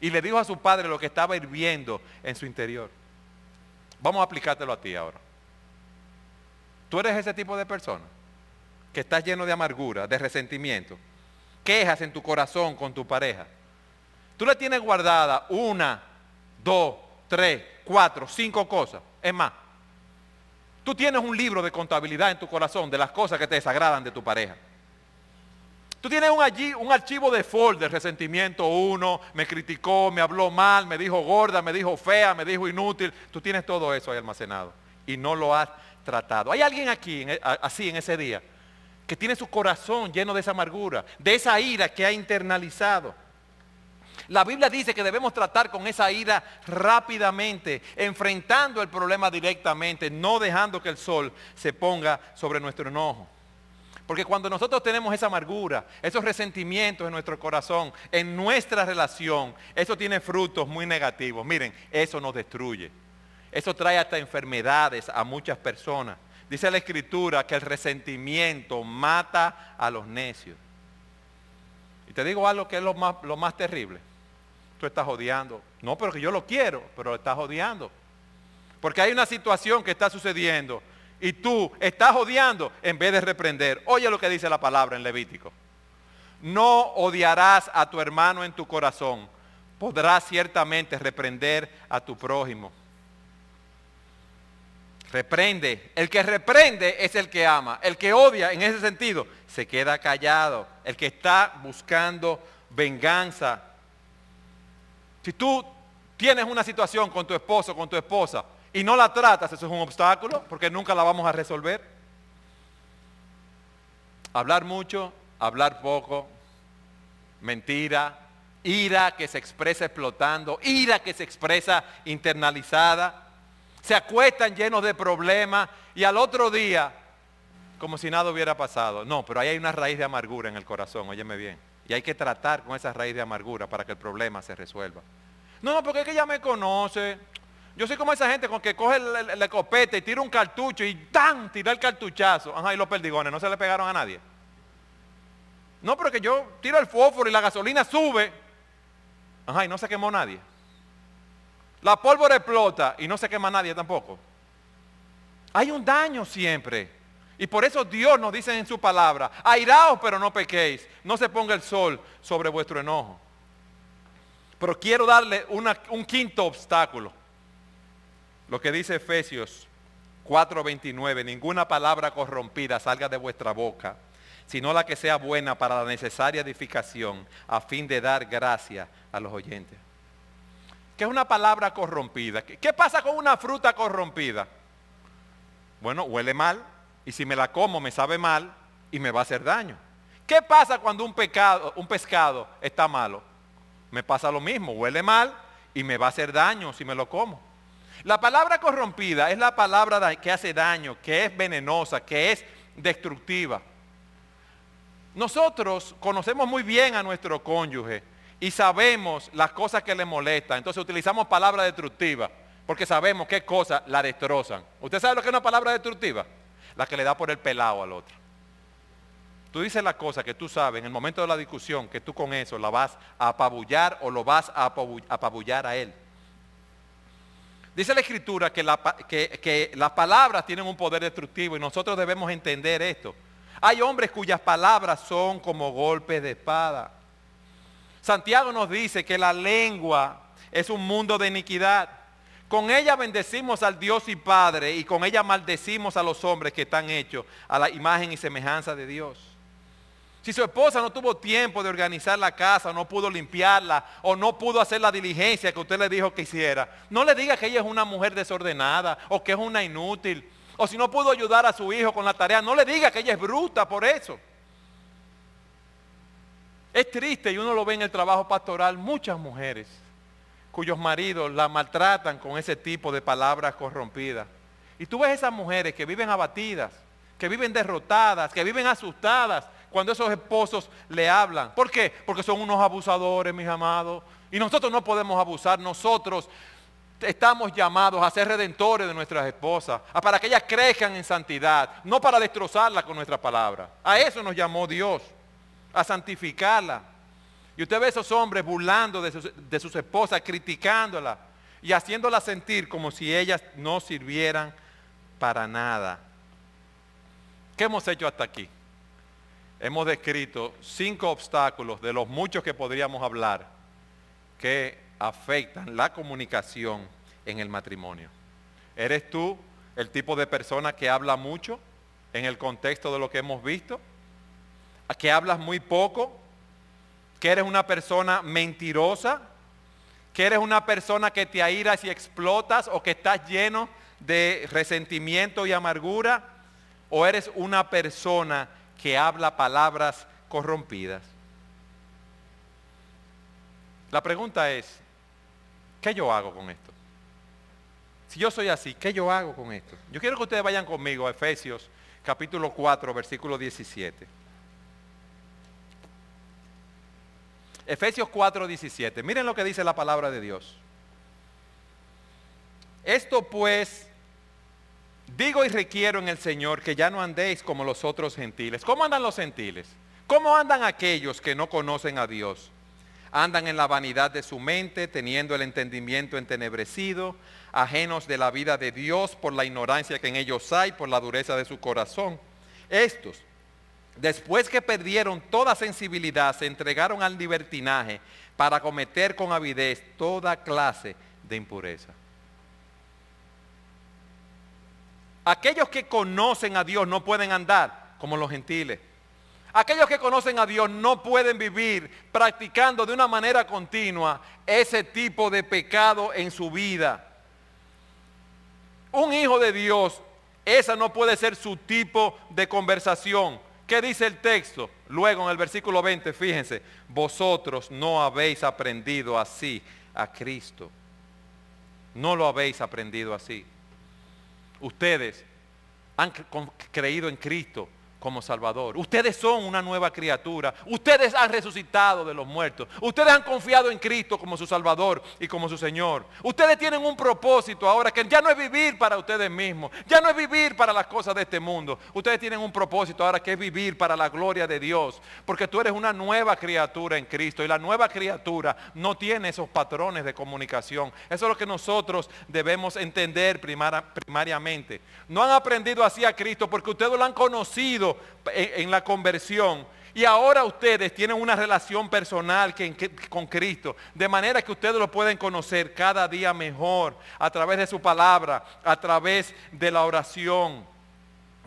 y le dijo a su padre lo que estaba hirviendo en su interior. Vamos a aplicártelo a ti ahora. ¿Tú eres ese tipo de persona? que estás lleno de amargura, de resentimiento, quejas en tu corazón con tu pareja, tú le tienes guardada una, dos, tres, cuatro, cinco cosas. Es más, tú tienes un libro de contabilidad en tu corazón de las cosas que te desagradan de tu pareja. Tú tienes un, allí, un archivo de folder, resentimiento uno, me criticó, me habló mal, me dijo gorda, me dijo fea, me dijo inútil. Tú tienes todo eso ahí almacenado y no lo has tratado. ¿Hay alguien aquí e, así en ese día que tiene su corazón lleno de esa amargura, de esa ira que ha internalizado. La Biblia dice que debemos tratar con esa ira rápidamente, enfrentando el problema directamente, no dejando que el sol se ponga sobre nuestro enojo. Porque cuando nosotros tenemos esa amargura, esos resentimientos en nuestro corazón, en nuestra relación, eso tiene frutos muy negativos. Miren, eso nos destruye. Eso trae hasta enfermedades a muchas personas. Dice la escritura que el resentimiento mata a los necios. Y te digo algo que es lo más, terrible. Tú estás odiando. No, pero que yo lo quiero, pero estás odiando. Porque hay una situación que está sucediendo y tú estás odiando en vez de reprender. Oye lo que dice la palabra en Levítico. No odiarás a tu hermano en tu corazón. Podrás ciertamente reprender a tu prójimo. Reprende. El que reprende es el que ama. El que odia en ese sentido se queda callado. El que está buscando venganza. Si tú tienes una situación con tu esposo, con tu esposa, y no la tratas, eso es un obstáculo, porque nunca la vamos a resolver. Hablar mucho, hablar poco, mentira, ira que se expresa explotando, ira que se expresa internalizada se acuestan llenos de problemas y al otro día, como si nada hubiera pasado. No, pero ahí hay una raíz de amargura en el corazón, óyeme bien. Y hay que tratar con esa raíz de amargura para que el problema se resuelva. No, no, porque es que ya me conoce. Yo soy como esa gente con que coge la, escopeta y tira un cartucho y ¡tan! Tira el cartuchazo. Ajá, y los perdigones, no se le pegaron a nadie. No, porque yo tiro el fósforo y la gasolina sube. Ajá, y no se quemó nadie. La pólvora explota y no se quema nadie tampoco. Hay un daño siempre. Y por eso Dios nos dice en su palabra, airaos pero no pequéis, no se ponga el sol sobre vuestro enojo. Pero quiero darle un quinto obstáculo. Lo que dice Efesios 4:29, ninguna palabra corrompida salga de vuestra boca, sino la que sea buena para la necesaria edificación, a fin de dar gracia a los oyentes. ¿Qué es una palabra corrompida? ¿Qué pasa con una fruta corrompida? Bueno, huele mal y si me la como me sabe mal y me va a hacer daño. ¿Qué pasa cuando un, pecado, un pescado está malo? Me pasa lo mismo, huele mal y me va a hacer daño si me lo como. La palabra corrompida es la palabra que hace daño, que es venenosa, que es destructiva. Nosotros conocemos muy bien a nuestro cónyuge y sabemos las cosas que le molestan. Entonces utilizamos palabras destructivas porque sabemos qué cosas la destrozan. ¿Usted sabe lo que es una palabra destructiva? La que le da por el pelado al otro. Tú dices la cosa que tú sabes en el momento de la discusión, que tú con eso la vas a apabullar o lo vas a apabullar a él. Dice la escritura que las palabras tienen un poder destructivo y nosotros debemos entender esto. Hay hombres cuyas palabras son como golpes de espada. Santiago nos dice que la lengua es un mundo de iniquidad. Con ella bendecimos al Dios y Padre y con ella maldecimos a los hombres que están hechos a la imagen y semejanza de Dios. Si su esposa no tuvo tiempo de organizar la casa, no pudo limpiarla o no pudo hacer la diligencia que usted le dijo que hiciera, no le diga que ella es una mujer desordenada o que es una inútil. O si no pudo ayudar a su hijo con la tarea, no le diga que ella es bruta por eso. Es triste y uno lo ve en el trabajo pastoral, muchas mujeres cuyos maridos la maltratan con ese tipo de palabras corrompidas. Y tú ves esas mujeres que viven abatidas, que viven derrotadas, que viven asustadas cuando esos esposos le hablan. ¿Por qué? Porque son unos abusadores, mis amados. Y nosotros no podemos abusar, nosotros estamos llamados a ser redentores de nuestras esposas, a para que ellas crezcan en santidad, no para destrozarlas con nuestra palabra. A eso nos llamó Dios a santificarla. Y usted ve a esos hombres burlando de sus, de sus esposas, criticándola y haciéndola sentir como si ellas no sirvieran para nada. ¿Qué hemos hecho hasta aquí? Hemos descrito cinco obstáculos de los muchos que podríamos hablar que afectan la comunicación en el matrimonio. ¿Eres tú el tipo de persona que habla mucho en el contexto de lo que hemos visto? que hablas muy poco, que eres una persona mentirosa, que eres una persona que te airas y explotas o que estás lleno de resentimiento y amargura, o eres una persona que habla palabras corrompidas. La pregunta es, ¿qué yo hago con esto? Si yo soy así, ¿qué yo hago con esto? Yo quiero que ustedes vayan conmigo a Efesios capítulo 4, versículo 17. Efesios 4:17. Miren lo que dice la palabra de Dios. Esto pues digo y requiero en el Señor que ya no andéis como los otros gentiles. ¿Cómo andan los gentiles? ¿Cómo andan aquellos que no conocen a Dios? Andan en la vanidad de su mente, teniendo el entendimiento entenebrecido, ajenos de la vida de Dios por la ignorancia que en ellos hay, por la dureza de su corazón. Estos Después que perdieron toda sensibilidad, se entregaron al libertinaje para cometer con avidez toda clase de impureza. Aquellos que conocen a Dios no pueden andar como los gentiles. Aquellos que conocen a Dios no pueden vivir practicando de una manera continua ese tipo de pecado en su vida. Un hijo de Dios, esa no puede ser su tipo de conversación. ¿Qué dice el texto? Luego en el versículo 20, fíjense, vosotros no habéis aprendido así a Cristo. No lo habéis aprendido así. Ustedes han creído en Cristo como Salvador. Ustedes son una nueva criatura. Ustedes han resucitado de los muertos. Ustedes han confiado en Cristo como su Salvador y como su Señor. Ustedes tienen un propósito ahora que ya no es vivir para ustedes mismos. Ya no es vivir para las cosas de este mundo. Ustedes tienen un propósito ahora que es vivir para la gloria de Dios. Porque tú eres una nueva criatura en Cristo. Y la nueva criatura no tiene esos patrones de comunicación. Eso es lo que nosotros debemos entender primariamente. No han aprendido así a Cristo porque ustedes lo han conocido en, la conversión. Y ahora ustedes tienen una relación personal con Cristo, de manera que ustedes lo pueden conocer cada día mejor a través de su palabra, a través de la oración.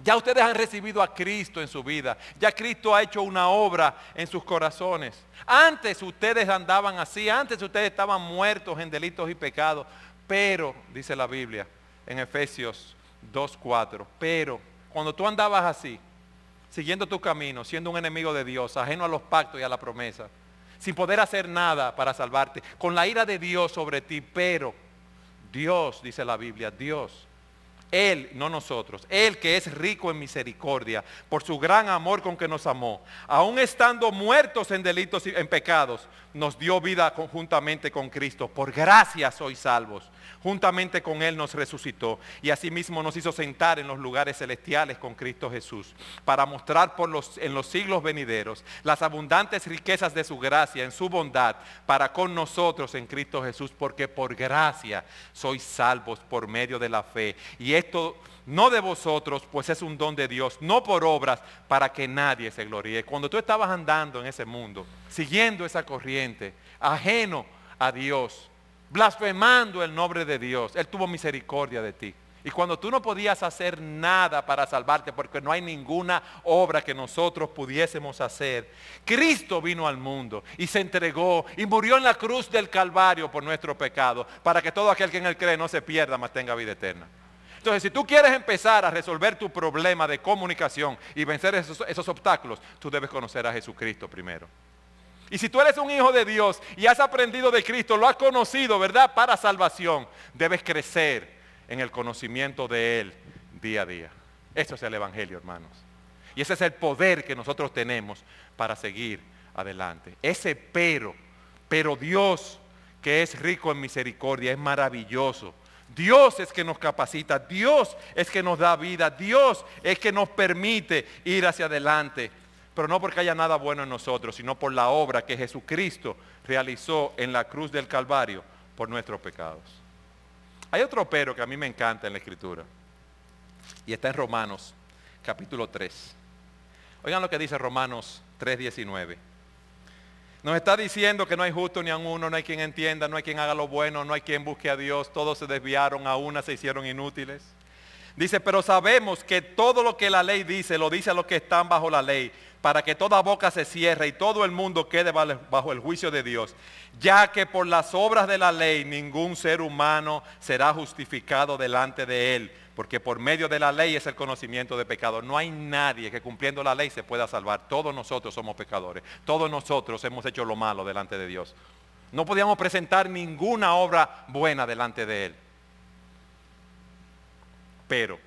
Ya ustedes han recibido a Cristo en su vida. Ya Cristo ha hecho una obra en sus corazones. Antes ustedes andaban así, antes ustedes estaban muertos en delitos y pecados. Pero, dice la Biblia en Efesios 2.4, pero cuando tú andabas así, siguiendo tu camino, siendo un enemigo de Dios, ajeno a los pactos y a la promesa, sin poder hacer nada para salvarte, con la ira de Dios sobre ti, pero Dios, dice la Biblia, Dios, Él, no nosotros, Él que es rico en misericordia, por su gran amor con que nos amó, aún estando muertos en delitos y en pecados, nos dio vida conjuntamente con Cristo. Por gracia sois salvos juntamente con Él nos resucitó y asimismo nos hizo sentar en los lugares celestiales con Cristo Jesús, para mostrar en los siglos venideros las abundantes riquezas de su gracia, en su bondad, para con nosotros en Cristo Jesús, porque por gracia sois salvos por medio de la fe. Y esto no de vosotros, pues es un don de Dios, no por obras, para que nadie se gloríe. Cuando tú estabas andando en ese mundo, siguiendo esa corriente, ajeno a Dios, blasfemando el nombre de Dios. Él tuvo misericordia de ti. Y cuando tú no podías hacer nada para salvarte, porque no hay ninguna obra que nosotros pudiésemos hacer, Cristo vino al mundo y se entregó y murió en la cruz del Calvario por nuestro pecado, para que todo aquel que en él cree no se pierda, mas tenga vida eterna. Entonces, si tú quieres empezar a resolver tu problema de comunicación y vencer esos, esos obstáculos, tú debes conocer a Jesucristo primero. Y si tú eres un hijo de Dios y has aprendido de Cristo, lo has conocido, ¿verdad? Para salvación, debes crecer en el conocimiento de Él día a día. Eso es el Evangelio, hermanos. Y ese es el poder que nosotros tenemos para seguir adelante. Ese pero, pero Dios que es rico en misericordia, es maravilloso. Dios es que nos capacita, Dios es que nos da vida, Dios es que nos permite ir hacia adelante pero no porque haya nada bueno en nosotros, sino por la obra que Jesucristo realizó en la cruz del Calvario por nuestros pecados. Hay otro pero que a mí me encanta en la Escritura, y está en Romanos capítulo 3. Oigan lo que dice Romanos 3:19. Nos está diciendo que no hay justo ni a uno, no hay quien entienda, no hay quien haga lo bueno, no hay quien busque a Dios, todos se desviaron, a una se hicieron inútiles. Dice, pero sabemos que todo lo que la ley dice, lo dice a los que están bajo la ley, para que toda boca se cierre y todo el mundo quede bajo el juicio de Dios, ya que por las obras de la ley ningún ser humano será justificado delante de él, porque por medio de la ley es el conocimiento de pecado. No hay nadie que cumpliendo la ley se pueda salvar. Todos nosotros somos pecadores, todos nosotros hemos hecho lo malo delante de Dios. No podíamos presentar ninguna obra buena delante de él. Pero,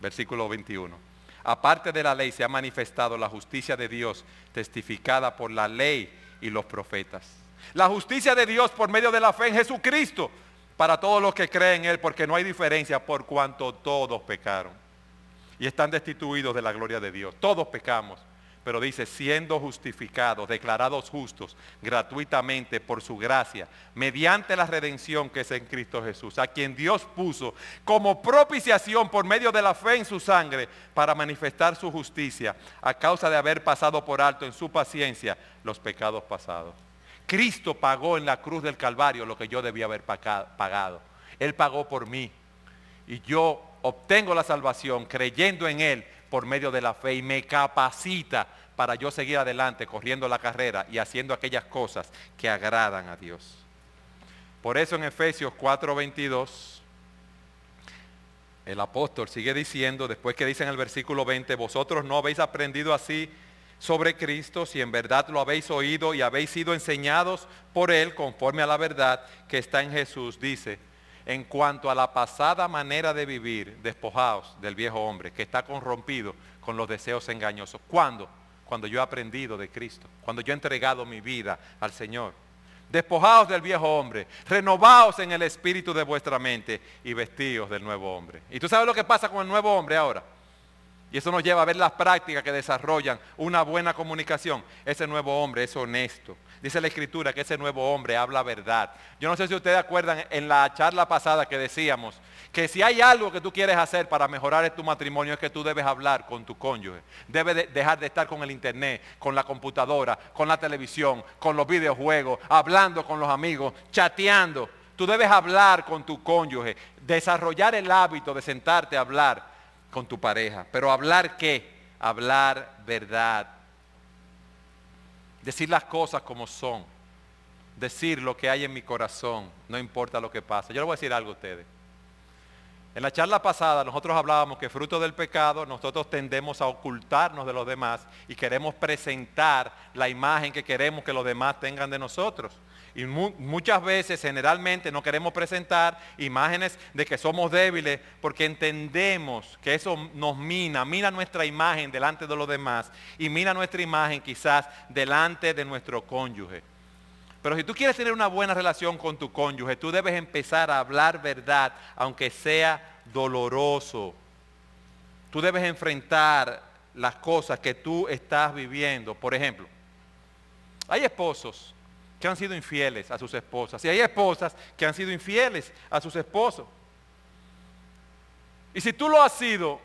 versículo 21 aparte de la ley, se ha manifestado la justicia de Dios testificada por la ley y los profetas. La justicia de Dios por medio de la fe en Jesucristo para todos los que creen en Él, porque no hay diferencia por cuanto todos pecaron y están destituidos de la gloria de Dios. Todos pecamos pero dice, siendo justificados, declarados justos gratuitamente por su gracia, mediante la redención que es en Cristo Jesús, a quien Dios puso como propiciación por medio de la fe en su sangre para manifestar su justicia, a causa de haber pasado por alto en su paciencia los pecados pasados. Cristo pagó en la cruz del Calvario lo que yo debía haber pagado. Él pagó por mí. Y yo obtengo la salvación creyendo en Él por medio de la fe y me capacita para yo seguir adelante corriendo la carrera y haciendo aquellas cosas que agradan a Dios. Por eso en Efesios 4:22 el apóstol sigue diciendo, después que dice en el versículo 20, vosotros no habéis aprendido así sobre Cristo si en verdad lo habéis oído y habéis sido enseñados por Él conforme a la verdad que está en Jesús, dice, en cuanto a la pasada manera de vivir, despojados del viejo hombre, que está corrompido con los deseos engañosos. ¿Cuándo? Cuando yo he aprendido de Cristo, cuando yo he entregado mi vida al Señor. Despojaos del viejo hombre, renovaos en el espíritu de vuestra mente y vestidos del nuevo hombre. ¿Y tú sabes lo que pasa con el nuevo hombre ahora? Y eso nos lleva a ver las prácticas que desarrollan una buena comunicación. Ese nuevo hombre es honesto, Dice la escritura que ese nuevo hombre habla verdad. Yo no sé si ustedes acuerdan en la charla pasada que decíamos que si hay algo que tú quieres hacer para mejorar tu matrimonio es que tú debes hablar con tu cónyuge. Debes dejar de estar con el internet, con la computadora, con la televisión, con los videojuegos, hablando con los amigos, chateando. Tú debes hablar con tu cónyuge, desarrollar el hábito de sentarte a hablar con tu pareja. Pero hablar qué? Hablar verdad Decir las cosas como son. Decir lo que hay en mi corazón, no importa lo que pase. Yo les voy a decir algo a ustedes. En la charla pasada nosotros hablábamos que fruto del pecado nosotros tendemos a ocultarnos de los demás y queremos presentar la imagen que queremos que los demás tengan de nosotros. Y muchas veces, generalmente, no queremos presentar imágenes de que somos débiles porque entendemos que eso nos mina, mina nuestra imagen delante de los demás y mina nuestra imagen quizás delante de nuestro cónyuge. Pero si tú quieres tener una buena relación con tu cónyuge, tú debes empezar a hablar verdad, aunque sea doloroso. Tú debes enfrentar las cosas que tú estás viviendo. Por ejemplo, hay esposos que han sido infieles a sus esposas. Y hay esposas que han sido infieles a sus esposos. Y si tú lo has sido,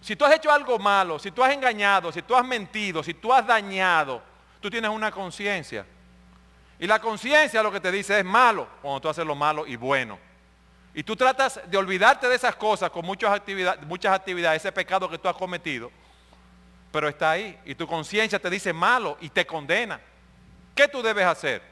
si tú has hecho algo malo, si tú has engañado, si tú has mentido, si tú has dañado, tú tienes una conciencia. Y la conciencia lo que te dice es malo cuando tú haces lo malo y bueno. Y tú tratas de olvidarte de esas cosas con muchas, actividades muchas actividades, ese pecado que tú has cometido, pero está ahí. Y tu conciencia te dice malo y te condena. ¿Qué tú debes hacer?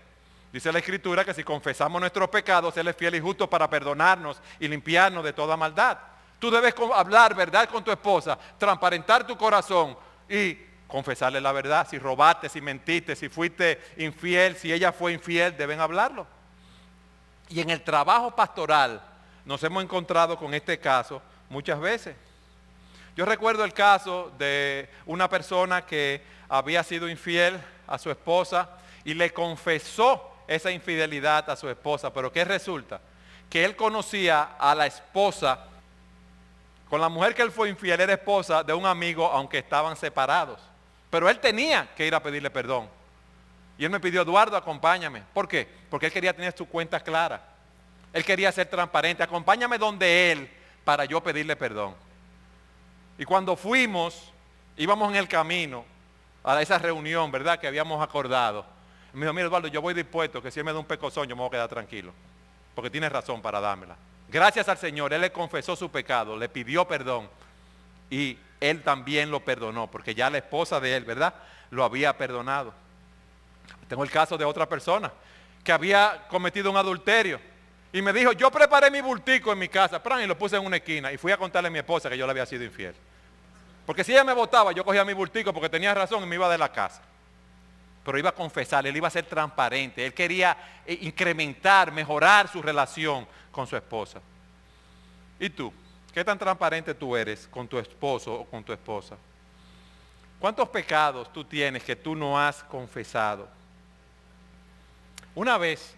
Dice la Escritura que si confesamos nuestros pecados, Él es fiel y justo para perdonarnos y limpiarnos de toda maldad. Tú debes hablar verdad con tu esposa, transparentar tu corazón y confesarle la verdad. Si robaste, si mentiste, si fuiste infiel, si ella fue infiel, deben hablarlo. Y en el trabajo pastoral nos hemos encontrado con este caso muchas veces. Yo recuerdo el caso de una persona que había sido infiel a su esposa y le confesó esa infidelidad a su esposa. Pero ¿qué resulta? Que él conocía a la esposa, con la mujer que él fue infiel era esposa de un amigo, aunque estaban separados. Pero él tenía que ir a pedirle perdón. Y él me pidió, Eduardo, acompáñame. ¿Por qué? Porque él quería tener su cuenta clara. Él quería ser transparente. Acompáñame donde él para yo pedirle perdón. Y cuando fuimos, íbamos en el camino a esa reunión, ¿verdad? Que habíamos acordado. Me dijo, mira Eduardo, yo voy dispuesto, que si me da un peco yo me voy a quedar tranquilo. Porque tiene razón para dármela. Gracias al Señor, él le confesó su pecado, le pidió perdón. Y él también lo perdonó, porque ya la esposa de él, ¿verdad? Lo había perdonado. Tengo el caso de otra persona que había cometido un adulterio. Y me dijo, yo preparé mi bultico en mi casa, pran, y lo puse en una esquina. Y fui a contarle a mi esposa que yo le había sido infiel. Porque si ella me votaba, yo cogía mi bultico porque tenía razón y me iba de la casa pero iba a confesar, él iba a ser transparente, él quería eh, incrementar, mejorar su relación con su esposa. ¿Y tú? ¿Qué tan transparente tú eres con tu esposo o con tu esposa? ¿Cuántos pecados tú tienes que tú no has confesado? Una vez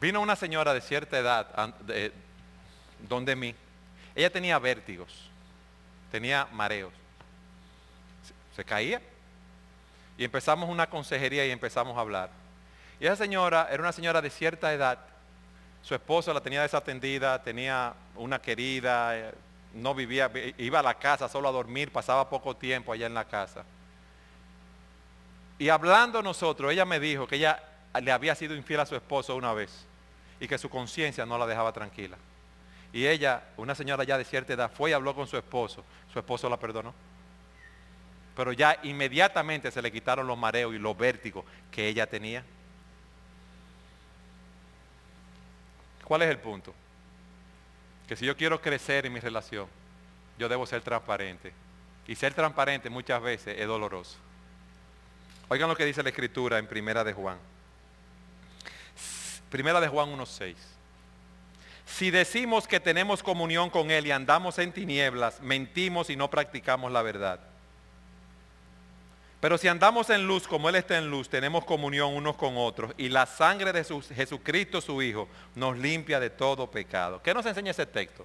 vino una señora de cierta edad donde mí. Ella tenía vértigos, tenía mareos. se caía y empezamos una consejería y empezamos a hablar. Y esa señora era una señora de cierta edad. Su esposo la tenía desatendida, tenía una querida, eh, no vivía, iba a la casa solo a dormir, pasaba poco tiempo allá en la casa. Y hablando nosotros, ella me dijo que ella le había sido infiel a su esposo una vez y que su conciencia no la dejaba tranquila. Y ella, una señora ya de cierta edad, fue y habló con su esposo. Su esposo la perdonó. Pero ya inmediatamente se le quitaron los mareos y los vértigos que ella tenía. ¿Cuál es el punto? Que si yo quiero crecer en mi relación, yo debo ser transparente. Y ser transparente muchas veces es doloroso. Oigan lo que dice la escritura en Primera de Juan. Primera de Juan 1.6. Si decimos que tenemos comunión con Él y andamos en tinieblas, mentimos y no practicamos la verdad. Pero si andamos en luz como Él está en luz, tenemos comunión unos con otros. Y la sangre de Jesucristo su Hijo nos limpia de todo pecado. ¿Qué nos enseña ese texto?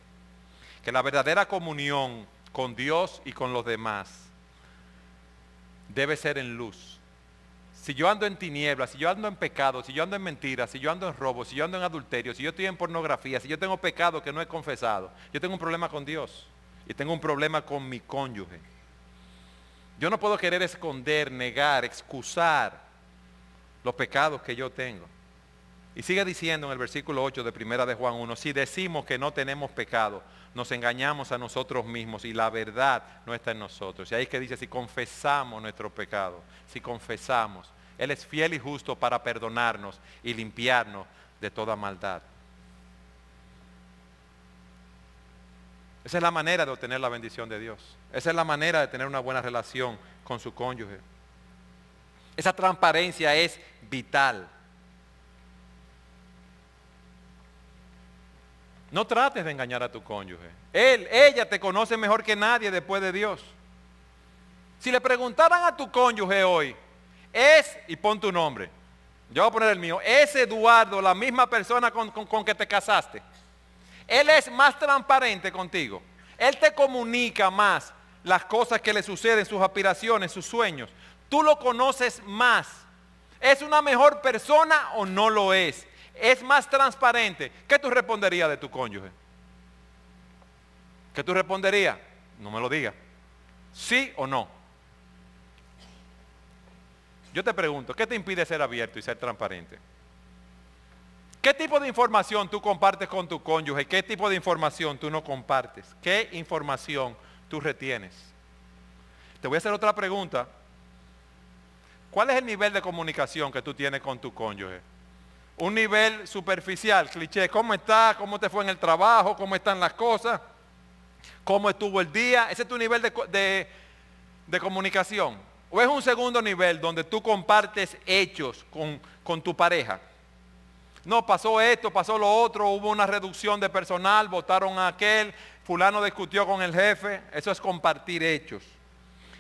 Que la verdadera comunión con Dios y con los demás debe ser en luz. Si yo ando en tinieblas, si yo ando en pecado, si yo ando en mentiras, si yo ando en robo, si yo ando en adulterio, si yo estoy en pornografía, si yo tengo pecado que no he confesado, yo tengo un problema con Dios y tengo un problema con mi cónyuge. Yo no puedo querer esconder, negar, excusar los pecados que yo tengo. Y sigue diciendo en el versículo 8 de primera de Juan 1, si decimos que no tenemos pecado, nos engañamos a nosotros mismos y la verdad no está en nosotros. Y ahí es que dice, si confesamos nuestro pecado, si confesamos, Él es fiel y justo para perdonarnos y limpiarnos de toda maldad. Esa es la manera de obtener la bendición de Dios. Esa es la manera de tener una buena relación con su cónyuge. Esa transparencia es vital. No trates de engañar a tu cónyuge. Él, ella te conoce mejor que nadie después de Dios. Si le preguntaran a tu cónyuge hoy, es, y pon tu nombre, yo voy a poner el mío, es Eduardo la misma persona con, con que te casaste. Él es más transparente contigo. Él te comunica más las cosas que le suceden, sus aspiraciones, sus sueños. Tú lo conoces más. ¿Es una mejor persona o no lo es? Es más transparente. ¿Qué tú responderías de tu cónyuge? ¿Qué tú responderías? No me lo digas. ¿Sí o no? Yo te pregunto, ¿qué te impide ser abierto y ser transparente? ¿Qué tipo de información tú compartes con tu cónyuge? ¿Qué tipo de información tú no compartes? ¿Qué información tú retienes? Te voy a hacer otra pregunta. ¿Cuál es el nivel de comunicación que tú tienes con tu cónyuge? Un nivel superficial, cliché, ¿cómo está? ¿Cómo te fue en el trabajo? ¿Cómo están las cosas? ¿Cómo estuvo el día? Ese es tu nivel de, de comunicación. ¿O es un segundo nivel donde tú compartes hechos con, con tu pareja? no, pasó esto, pasó lo otro, hubo una reducción de personal, votaron a aquel, fulano discutió con el jefe, eso es compartir hechos.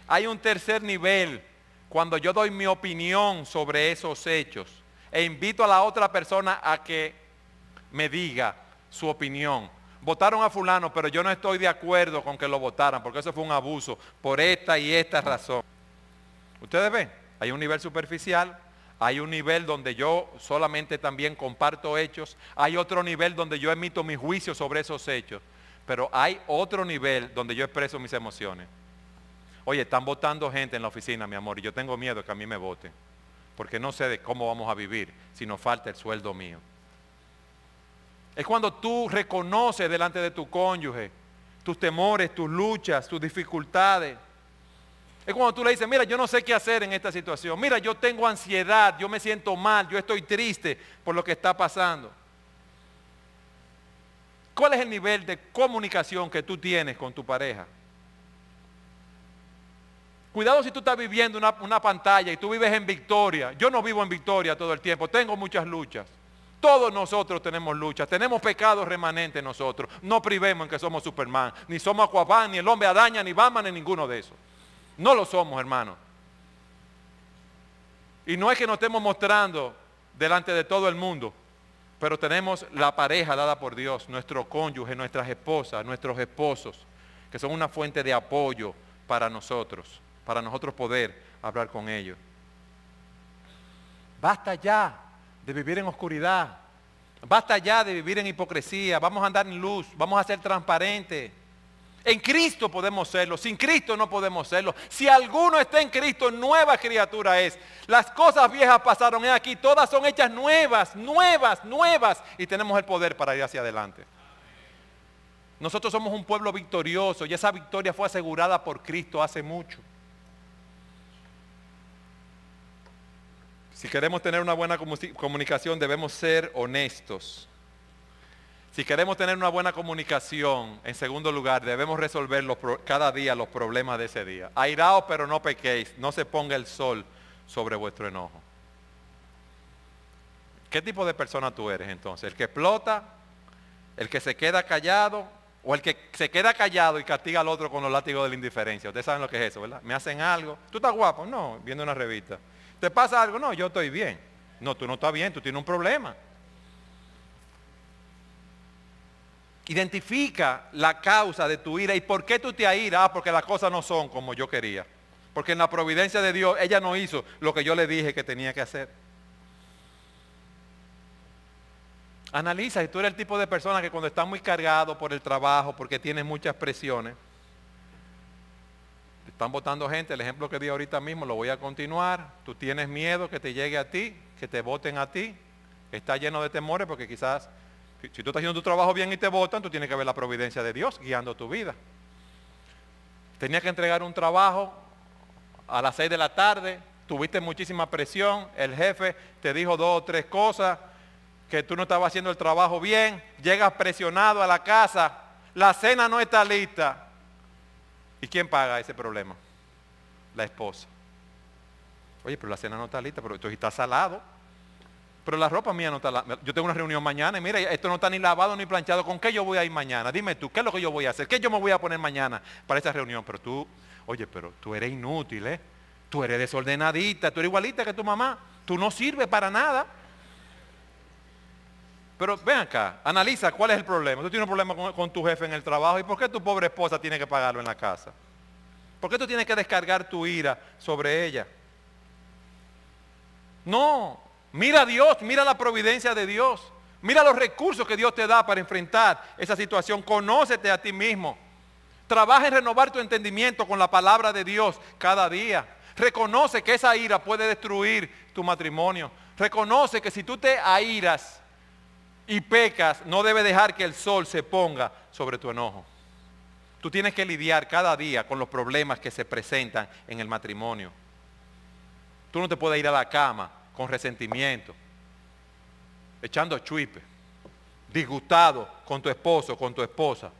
Hay un tercer nivel cuando yo doy mi opinión sobre esos hechos e invito a la otra persona a que me diga su opinión. Votaron a fulano, pero yo no estoy de acuerdo con que lo votaran, porque eso fue un abuso, por esta y esta razón. ¿Ustedes ven? Hay un nivel superficial hay un nivel donde yo solamente también comparto hechos. Hay otro nivel donde yo emito mi juicio sobre esos hechos. Pero hay otro nivel donde yo expreso mis emociones. Oye, están votando gente en la oficina, mi amor, y yo tengo miedo que a mí me vote, Porque no sé de cómo vamos a vivir si nos falta el sueldo mío. Es cuando tú reconoces delante de tu cónyuge tus temores, tus luchas, tus dificultades es cuando tú le dices, mira, yo no sé qué hacer en esta situación. Mira, yo tengo ansiedad, yo me siento mal, yo estoy triste por lo que está pasando. ¿Cuál es el nivel de comunicación que tú tienes con tu pareja? Cuidado si tú estás viviendo una, pantalla y tú vives en victoria. Yo no vivo en victoria todo el tiempo, tengo muchas luchas. Todos nosotros tenemos luchas, tenemos pecados remanentes nosotros. No privemos en que somos Superman, ni somos Aquaman, ni el hombre Adaña, ni Batman, ni ninguno de esos. No lo somos, hermano. Y no es que nos estemos mostrando delante de todo el mundo, pero tenemos la pareja dada por Dios, nuestro cónyuge, nuestras esposas, nuestros esposos, que son una fuente de apoyo para nosotros, para nosotros poder hablar con ellos. Basta ya de vivir en oscuridad. Basta ya de vivir en hipocresía. Vamos a andar en luz. Vamos a ser transparentes. En Cristo podemos serlo, sin Cristo no podemos serlo. Si alguno está en Cristo, nueva criatura es. Las cosas viejas pasaron aquí, todas son hechas nuevas, nuevas, nuevas. Y tenemos el poder para ir hacia adelante. Nosotros somos un pueblo victorioso y esa victoria fue asegurada por Cristo hace mucho. Si queremos tener una buena comunicación debemos ser honestos si queremos tener una buena comunicación, en segundo lugar, debemos resolver cada día los problemas de ese día. Airaos, pero no pequéis, no se ponga el sol sobre vuestro enojo. ¿Qué tipo de persona tú eres entonces? ¿El que explota? ¿El que se queda callado? ¿O el que se queda callado y castiga al otro con los látigos de la indiferencia? Ustedes saben lo que es eso, ¿verdad? Me hacen algo. ¿Tú estás guapo? No, viendo una revista. ¿Te pasa algo? No, yo estoy bien. No, tú no estás bien, tú tienes un problema. Identifica la causa de tu ira y por qué tú te ira. Ah, porque las cosas no son como yo quería. Porque en la providencia de Dios ella no hizo lo que yo le dije que tenía que hacer. Analiza si tú eres el tipo de persona que cuando está muy cargado por el trabajo, porque tienes muchas presiones, están votando gente, el ejemplo que di ahorita mismo lo voy a continuar, tú tienes miedo que te llegue a ti, que te voten a ti, está lleno de temores porque quizás si, tú estás haciendo tu trabajo bien y te votan, tú tienes que ver la providencia de Dios guiando tu vida. Tenías que entregar un trabajo a las 6 de la tarde, tuviste muchísima presión, el jefe te dijo dos o tres cosas, que tú no estabas haciendo el trabajo bien, llegas presionado a la casa, la cena no está lista. ¿Y quién paga ese problema? La esposa. Oye, pero la cena no está lista, pero tú estás salado pero la ropa mía no está... La... yo tengo una reunión mañana y mira, esto no está ni lavado ni planchado. ¿Con qué yo voy a ir mañana? Dime tú, ¿qué es lo que yo voy a hacer? ¿Qué yo me voy a poner mañana para esa reunión? Pero tú, oye, pero tú eres inútil, ¿eh? Tú eres desordenadita, tú eres igualita que tu mamá. Tú no sirves para nada. Pero ven acá, analiza cuál es el problema. Tú tienes un problema con, con, tu jefe en el trabajo y por qué tu pobre esposa tiene que pagarlo en la casa. ¿Por qué tú tienes que descargar tu ira sobre ella? No, Mira a Dios, mira la providencia de Dios. Mira los recursos que Dios te da para enfrentar esa situación. Conócete a ti mismo. Trabaja en renovar tu entendimiento con la palabra de Dios cada día. Reconoce que esa ira puede destruir tu matrimonio. Reconoce que si tú te airas y pecas, no debe dejar que el sol se ponga sobre tu enojo. Tú tienes que lidiar cada día con los problemas que se presentan en el matrimonio. Tú no te puedes ir a la cama con resentimiento, echando chuipe, disgustado con tu esposo, con tu esposa,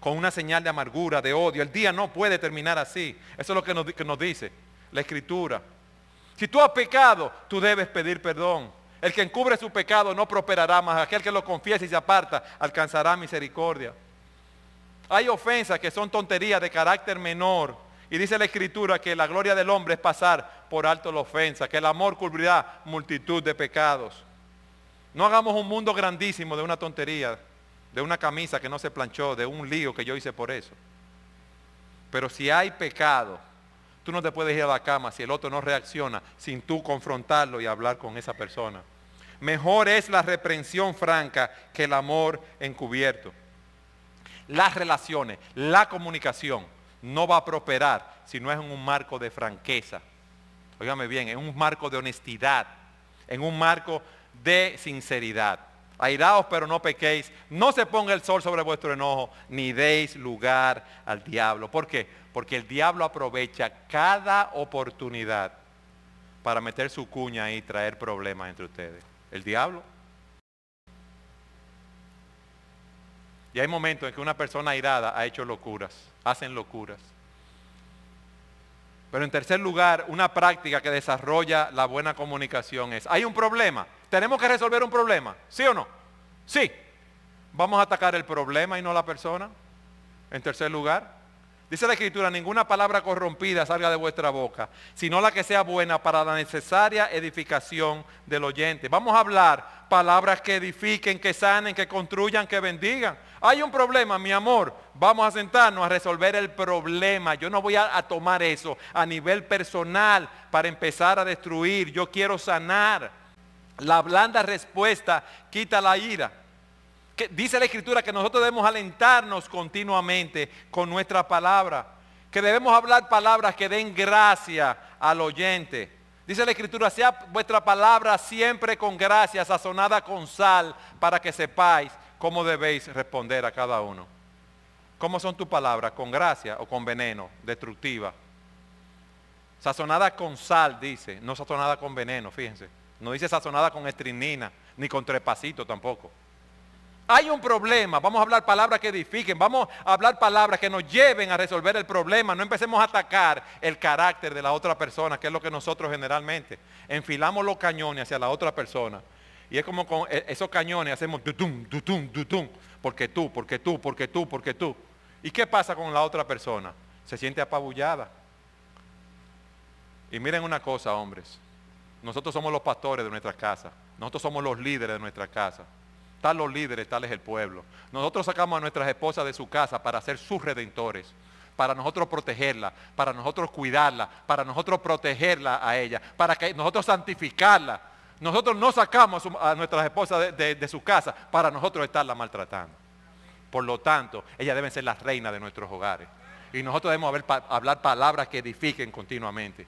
con una señal de amargura, de odio. El día no puede terminar así. Eso es lo que nos, dice la escritura. Si tú has pecado, tú debes pedir perdón. El que encubre su pecado no prosperará más. Aquel que lo confiesa y se aparta alcanzará misericordia. Hay ofensas que son tonterías de carácter menor y dice la escritura que la gloria del hombre es pasar por alto la ofensa, que el amor cubrirá multitud de pecados. No hagamos un mundo grandísimo de una tontería, de una camisa que no se planchó, de un lío que yo hice por eso. Pero si hay pecado, tú no te puedes ir a la cama si el otro no reacciona sin tú confrontarlo y hablar con esa persona. Mejor es la reprensión franca que el amor encubierto. Las relaciones, la comunicación no va a prosperar si no es en un marco de franqueza. Óigame bien, en un marco de honestidad, en un marco de sinceridad. Airaos pero no pequéis, no se ponga el sol sobre vuestro enojo, ni deis lugar al diablo. ¿Por qué? Porque el diablo aprovecha cada oportunidad para meter su cuña y traer problemas entre ustedes. El diablo. Y hay momentos en que una persona airada ha hecho locuras hacen locuras. Pero en tercer lugar, una práctica que desarrolla la buena comunicación es, hay un problema, tenemos que resolver un problema, ¿sí o no? Sí. Vamos a atacar el problema y no la persona. En tercer lugar, Dice la escritura, ninguna palabra corrompida salga de vuestra boca, sino la que sea buena para la necesaria edificación del oyente. Vamos a hablar palabras que edifiquen, que sanen, que construyan, que bendigan. Hay un problema, mi amor. Vamos a sentarnos a resolver el problema. Yo no voy a, tomar eso a nivel personal para empezar a destruir. Yo quiero sanar. La blanda respuesta quita la ira dice la Escritura que nosotros debemos alentarnos continuamente con nuestra palabra. Que debemos hablar palabras que den gracia al oyente. Dice la Escritura, sea vuestra palabra siempre con gracia, sazonada con sal, para que sepáis cómo debéis responder a cada uno. ¿Cómo son tus palabras? ¿Con gracia o con veneno? Destructiva. Sazonada con sal, dice. No sazonada con veneno, fíjense. No dice sazonada con estrinina, ni con trepacito tampoco. Hay un problema, vamos a hablar palabras que edifiquen, vamos a hablar palabras que nos lleven a resolver el problema, no empecemos a atacar el carácter de la otra persona, que es lo que nosotros generalmente enfilamos los cañones hacia la otra persona. Y es como con eh, esos cañones hacemos dutum, porque tú, porque tú, porque tú, porque tú. ¿Y qué pasa con la otra persona? Se siente apabullada. Y miren una cosa, hombres, nosotros somos los pastores de nuestra casa nosotros somos los líderes de nuestra casa Tal los líderes, tal es el pueblo. Nosotros sacamos a nuestras esposas de su casa para ser sus redentores, para nosotros protegerla, para nosotros cuidarla, para nosotros protegerla a ella, para que nosotros santificarla. Nosotros no sacamos a nuestras esposas de, su casa para nosotros estarla maltratando. Por lo tanto, ellas deben ser las reinas de nuestros hogares. Y nosotros debemos hablar palabras que edifiquen continuamente.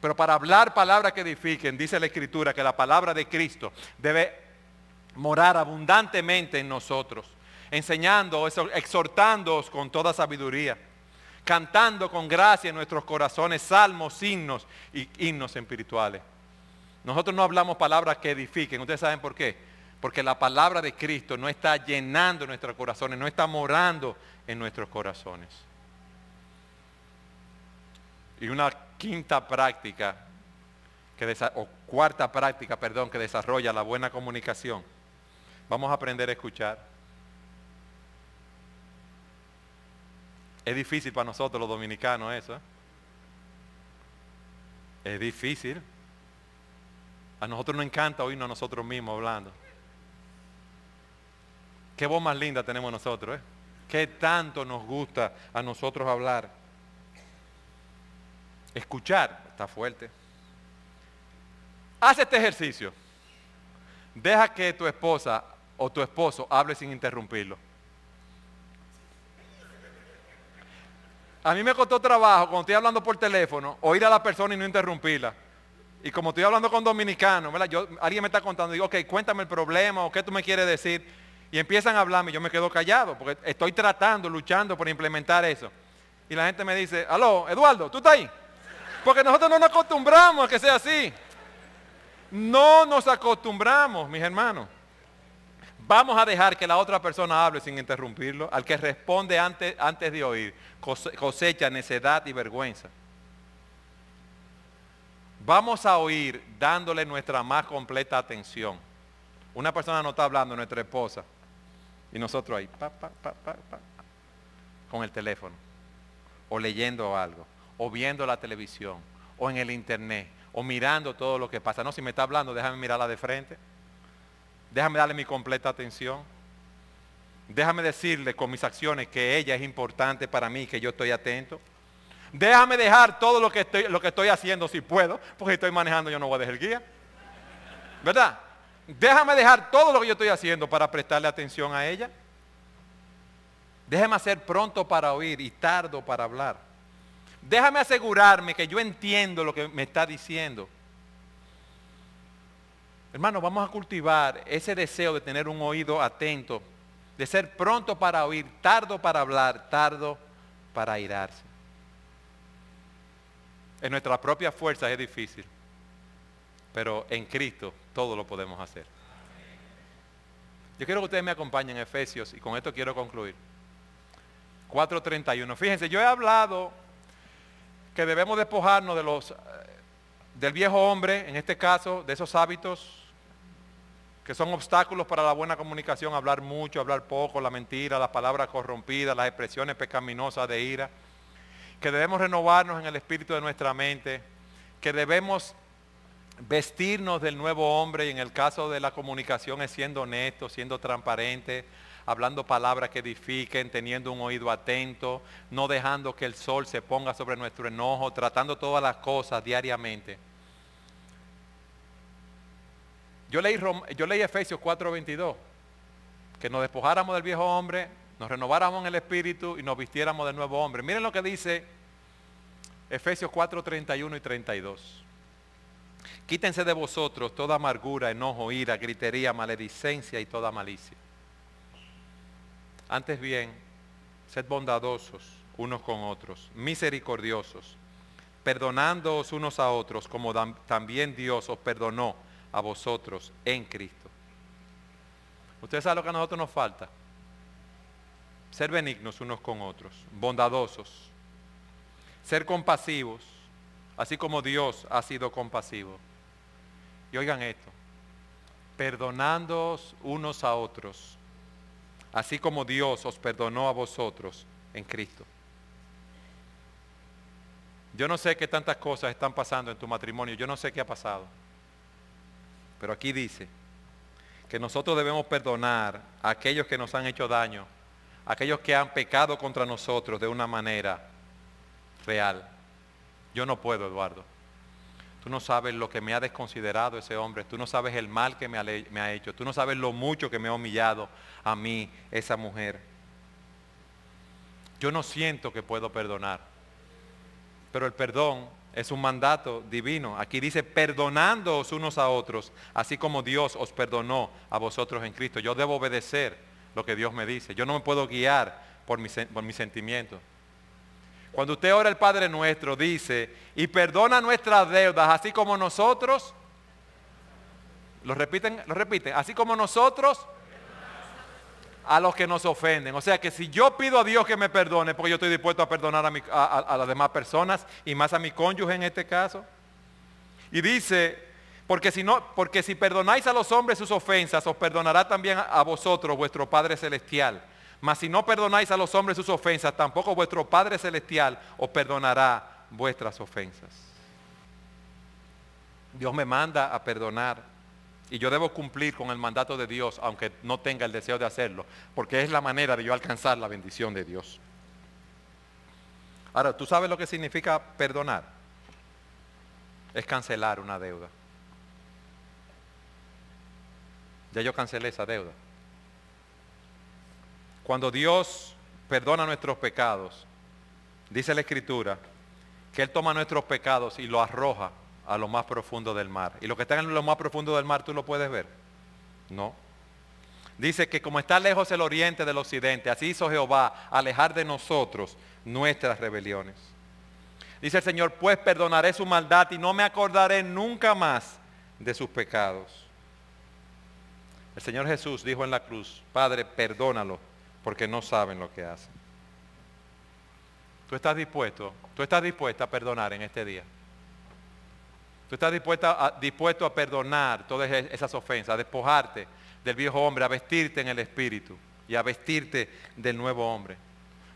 Pero para hablar palabras que edifiquen, dice la Escritura que la palabra de Cristo debe morar abundantemente en nosotros, enseñando, exhortándoos con toda sabiduría, cantando con gracia en nuestros corazones salmos, himnos y himnos espirituales. Nosotros no hablamos palabras que edifiquen, ustedes saben por qué. Porque la palabra de Cristo no está llenando nuestros corazones, no está morando en nuestros corazones. Y una quinta práctica, o cuarta práctica, perdón, que desarrolla la buena comunicación Vamos a aprender a escuchar. Es difícil para nosotros los dominicanos eso. ¿eh? Es difícil. A nosotros nos encanta oírnos a nosotros mismos hablando. Qué voz más linda tenemos nosotros, ¿eh? Qué tanto nos gusta a nosotros hablar. Escuchar, está fuerte. Haz este ejercicio. Deja que tu esposa o tu esposo hable sin interrumpirlo. A mí me costó trabajo cuando estoy hablando por teléfono, oír a la persona y no interrumpirla. Y como estoy hablando con dominicanos, alguien me está contando, digo, ok, cuéntame el problema o qué tú me quieres decir. Y empiezan a hablarme, yo me quedo callado, porque estoy tratando, luchando por implementar eso. Y la gente me dice, aló, Eduardo, ¿tú estás ahí? Porque nosotros no nos acostumbramos a que sea así. No nos acostumbramos, mis hermanos. Vamos a dejar que la otra persona hable sin interrumpirlo. Al que responde antes, antes de oír, cosecha necedad y vergüenza. Vamos a oír dándole nuestra más completa atención. Una persona no está hablando, nuestra esposa. Y nosotros ahí, pa, pa, pa, con el teléfono. O leyendo algo. O viendo la televisión. O en el internet. O mirando todo lo que pasa. No, si me está hablando, déjame mirarla de frente. Déjame darle mi completa atención. Déjame decirle con mis acciones que ella es importante para mí, que yo estoy atento. Déjame dejar todo lo que estoy, haciendo si puedo, porque estoy manejando yo no voy a dejar el guía. ¿Verdad? Déjame dejar todo lo que yo estoy haciendo para prestarle atención a ella. Déjame hacer pronto para oír y tardo para hablar. Déjame asegurarme que yo entiendo lo que me está diciendo. Hermano, vamos a cultivar ese deseo de tener un oído atento, de ser pronto para oír, tardo para hablar, tardo para airarse. En nuestra propia fuerza es difícil, pero en Cristo todo lo podemos hacer. Yo quiero que ustedes me acompañen en Efesios y con esto quiero concluir. 4.31. Fíjense, yo he hablado que debemos despojarnos de los eh, del viejo hombre, en este caso, de esos hábitos que son obstáculos para la buena comunicación, hablar mucho, hablar poco, la mentira, las palabras corrompidas, las expresiones pecaminosas de ira, que debemos renovarnos en el espíritu de nuestra mente, que debemos vestirnos del nuevo hombre y en el caso de la comunicación es siendo honesto, siendo transparente, hablando palabras que edifiquen, teniendo un oído atento, no dejando que el sol se ponga sobre nuestro enojo, tratando todas las cosas diariamente. Yo leí, Efesios 4:22, que nos despojáramos del viejo hombre, nos renováramos en el espíritu y nos vistiéramos del nuevo hombre. Miren lo que dice Efesios 4:31 y 32. Quítense de vosotros toda amargura, enojo, ira, gritería, maledicencia y toda malicia. Antes bien, sed bondadosos unos con otros, misericordiosos, perdonándoos unos a otros, como también Dios os perdonó a vosotros en Cristo. Ustedes saben lo que a nosotros nos falta. Ser benignos unos con otros, bondadosos, ser compasivos, así como Dios ha sido compasivo. Y oigan esto, perdonándoos unos a otros, así como Dios os perdonó a vosotros en Cristo. Yo no sé qué tantas cosas están pasando en tu matrimonio, yo no sé qué ha pasado. Pero aquí dice que nosotros debemos perdonar a aquellos que nos han hecho daño, a aquellos que han pecado contra nosotros de una manera real. Yo no puedo, Eduardo. Tú no sabes lo que me ha desconsiderado ese hombre. Tú no sabes el mal que me ha, hecho. Tú no sabes lo mucho que me ha humillado a mí esa mujer. Yo no siento que puedo perdonar. Pero el perdón es un mandato divino. Aquí dice, perdonándoos unos a otros, así como Dios os perdonó a vosotros en Cristo. Yo debo obedecer lo que Dios me dice. Yo no me puedo guiar por mis, por sentimientos. Cuando usted ora el Padre nuestro, dice, y perdona nuestras deudas, así como nosotros, lo repiten, lo repiten, así como nosotros a los que nos ofenden. O sea que si yo pido a Dios que me perdone, porque yo estoy dispuesto a perdonar a, las demás personas y más a mi cónyuge en este caso. Y dice, porque si, no, porque si perdonáis a los hombres sus ofensas, os perdonará también a vosotros vuestro Padre Celestial. Mas si no perdonáis a los hombres sus ofensas, tampoco vuestro Padre Celestial os perdonará vuestras ofensas. Dios me manda a perdonar y yo debo cumplir con el mandato de Dios, aunque no tenga el deseo de hacerlo, porque es la manera de yo alcanzar la bendición de Dios. Ahora, ¿tú sabes lo que significa perdonar? Es cancelar una deuda. Ya yo cancelé esa deuda. Cuando Dios perdona nuestros pecados, dice la Escritura, que Él toma nuestros pecados y los arroja a lo más profundo del mar. ¿Y lo que está en lo más profundo del mar tú lo puedes ver? No. Dice que como está lejos el oriente del occidente, así hizo Jehová alejar de nosotros nuestras rebeliones. Dice el Señor, pues perdonaré su maldad y no me acordaré nunca más de sus pecados. El Señor Jesús dijo en la cruz, Padre, perdónalo, porque no saben lo que hacen. ¿Tú estás dispuesto? ¿Tú estás dispuesta a perdonar en este día? Tú estás dispuesto a perdonar todas e-, esas ofensas, a despojarte del viejo hombre, a vestirte en el espíritu y a vestirte del nuevo hombre.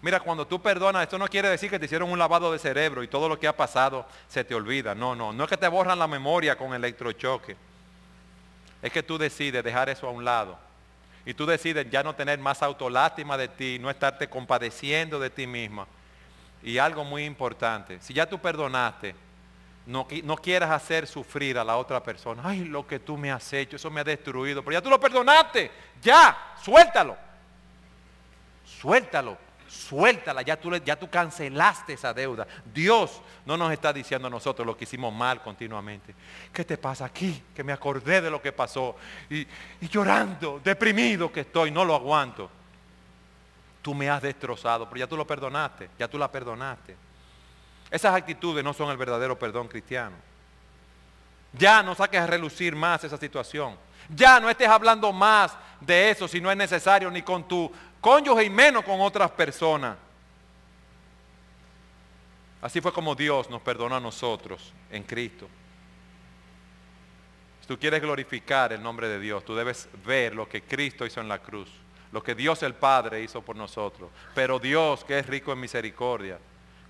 Mira, cuando tú perdonas, esto no quiere decir que te hicieron un lavado de cerebro y todo lo que ha pasado se te olvida. No, no, no es que te borran la memoria con electrochoque. Es que tú decides dejar eso a un lado. Y tú decides ya no tener más autolástima de ti, no estarte compadeciendo de ti misma. Y algo muy importante, si ya tú perdonaste, no, quieras hacer sufrir a la otra persona. Ay, lo que tú me has hecho, eso me ha destruido. Pero ya tú lo perdonaste. Ya, suéltalo. Suéltalo. Suéltala. Ya tú, ya tú cancelaste esa deuda. Dios no nos está diciendo a nosotros lo que hicimos mal continuamente. ¿Qué te pasa aquí? Que me acordé de lo que pasó. Y, y llorando, deprimido que estoy, no lo aguanto. Tú me has destrozado, pero ya tú lo perdonaste. Ya tú la perdonaste. Esas actitudes no son el verdadero perdón cristiano. Ya no saques a relucir más esa situación. Ya no estés hablando más de eso si no es necesario, ni con tu cónyuge y menos con otras personas. Así fue como Dios nos perdona a nosotros en Cristo. Si tú quieres glorificar el nombre de Dios, tú debes ver lo que Cristo hizo en la cruz, lo que Dios el Padre hizo por nosotros. Pero Dios, que es rico en misericordia,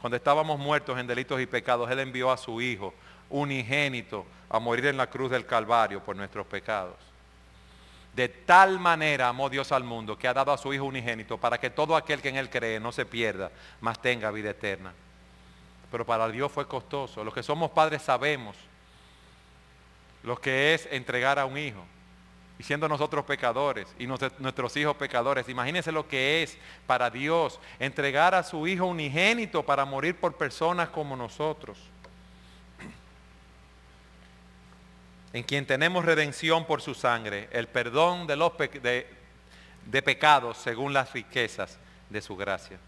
cuando estábamos muertos en delitos y pecados, Él envió a su Hijo unigénito a morir en la cruz del Calvario por nuestros pecados. De tal manera amó Dios al mundo que ha dado a su Hijo unigénito para que todo aquel que en Él cree no se pierda, mas tenga vida eterna. Pero para Dios fue costoso. Los que somos padres sabemos lo que es entregar a un hijo y siendo nosotros pecadores y nuestros hijos pecadores. Imagínense lo que es para Dios entregar a su Hijo unigénito para morir por personas como nosotros. En quien tenemos redención por su sangre, el perdón de, los de pecados según las riquezas de su gracia.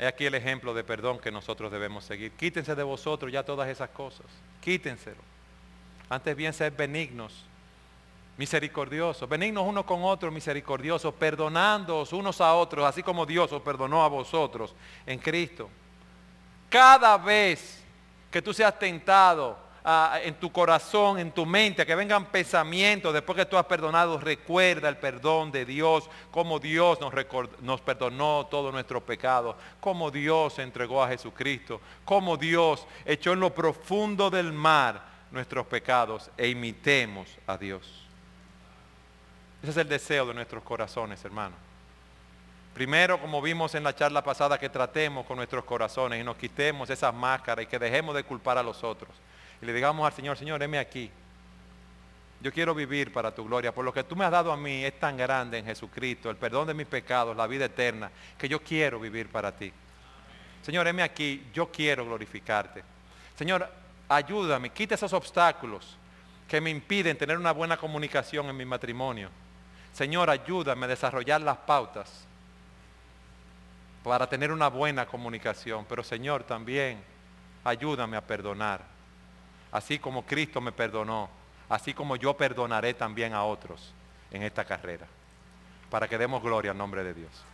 He aquí el ejemplo de perdón que nosotros debemos seguir. Quítense de vosotros ya todas esas cosas. Quítenselo. Antes bien ser benignos, misericordiosos, benignos unos con otros, misericordiosos, perdonándoos unos a otros, así como Dios os perdonó a vosotros en Cristo. Cada vez que tú seas tentado ah, en tu corazón, en tu mente, que vengan pensamientos después que tú has perdonado, recuerda el perdón de Dios, como Dios nos, nos perdonó todos nuestros pecados, como Dios entregó a Jesucristo, como Dios echó en lo profundo del mar nuestros pecados e imitemos a Dios. Ese es el deseo de nuestros corazones, hermano Primero, como vimos en la charla pasada, que tratemos con nuestros corazones y nos quitemos esas máscaras y que dejemos de culpar a los otros. Y le digamos al Señor, Señor, heme aquí. Yo quiero vivir para tu gloria. Por lo que tú me has dado a mí es tan grande en Jesucristo, el perdón de mis pecados, la vida eterna, que yo quiero vivir para ti. Señor, heme aquí, yo quiero glorificarte. Señor, ayúdame, quita esos obstáculos que me impiden tener una buena comunicación en mi matrimonio. Señor, ayúdame a desarrollar las pautas para tener una buena comunicación. Pero Señor, también ayúdame a perdonar. Así como Cristo me perdonó, así como yo perdonaré también a otros en esta carrera. Para que demos gloria al nombre de Dios.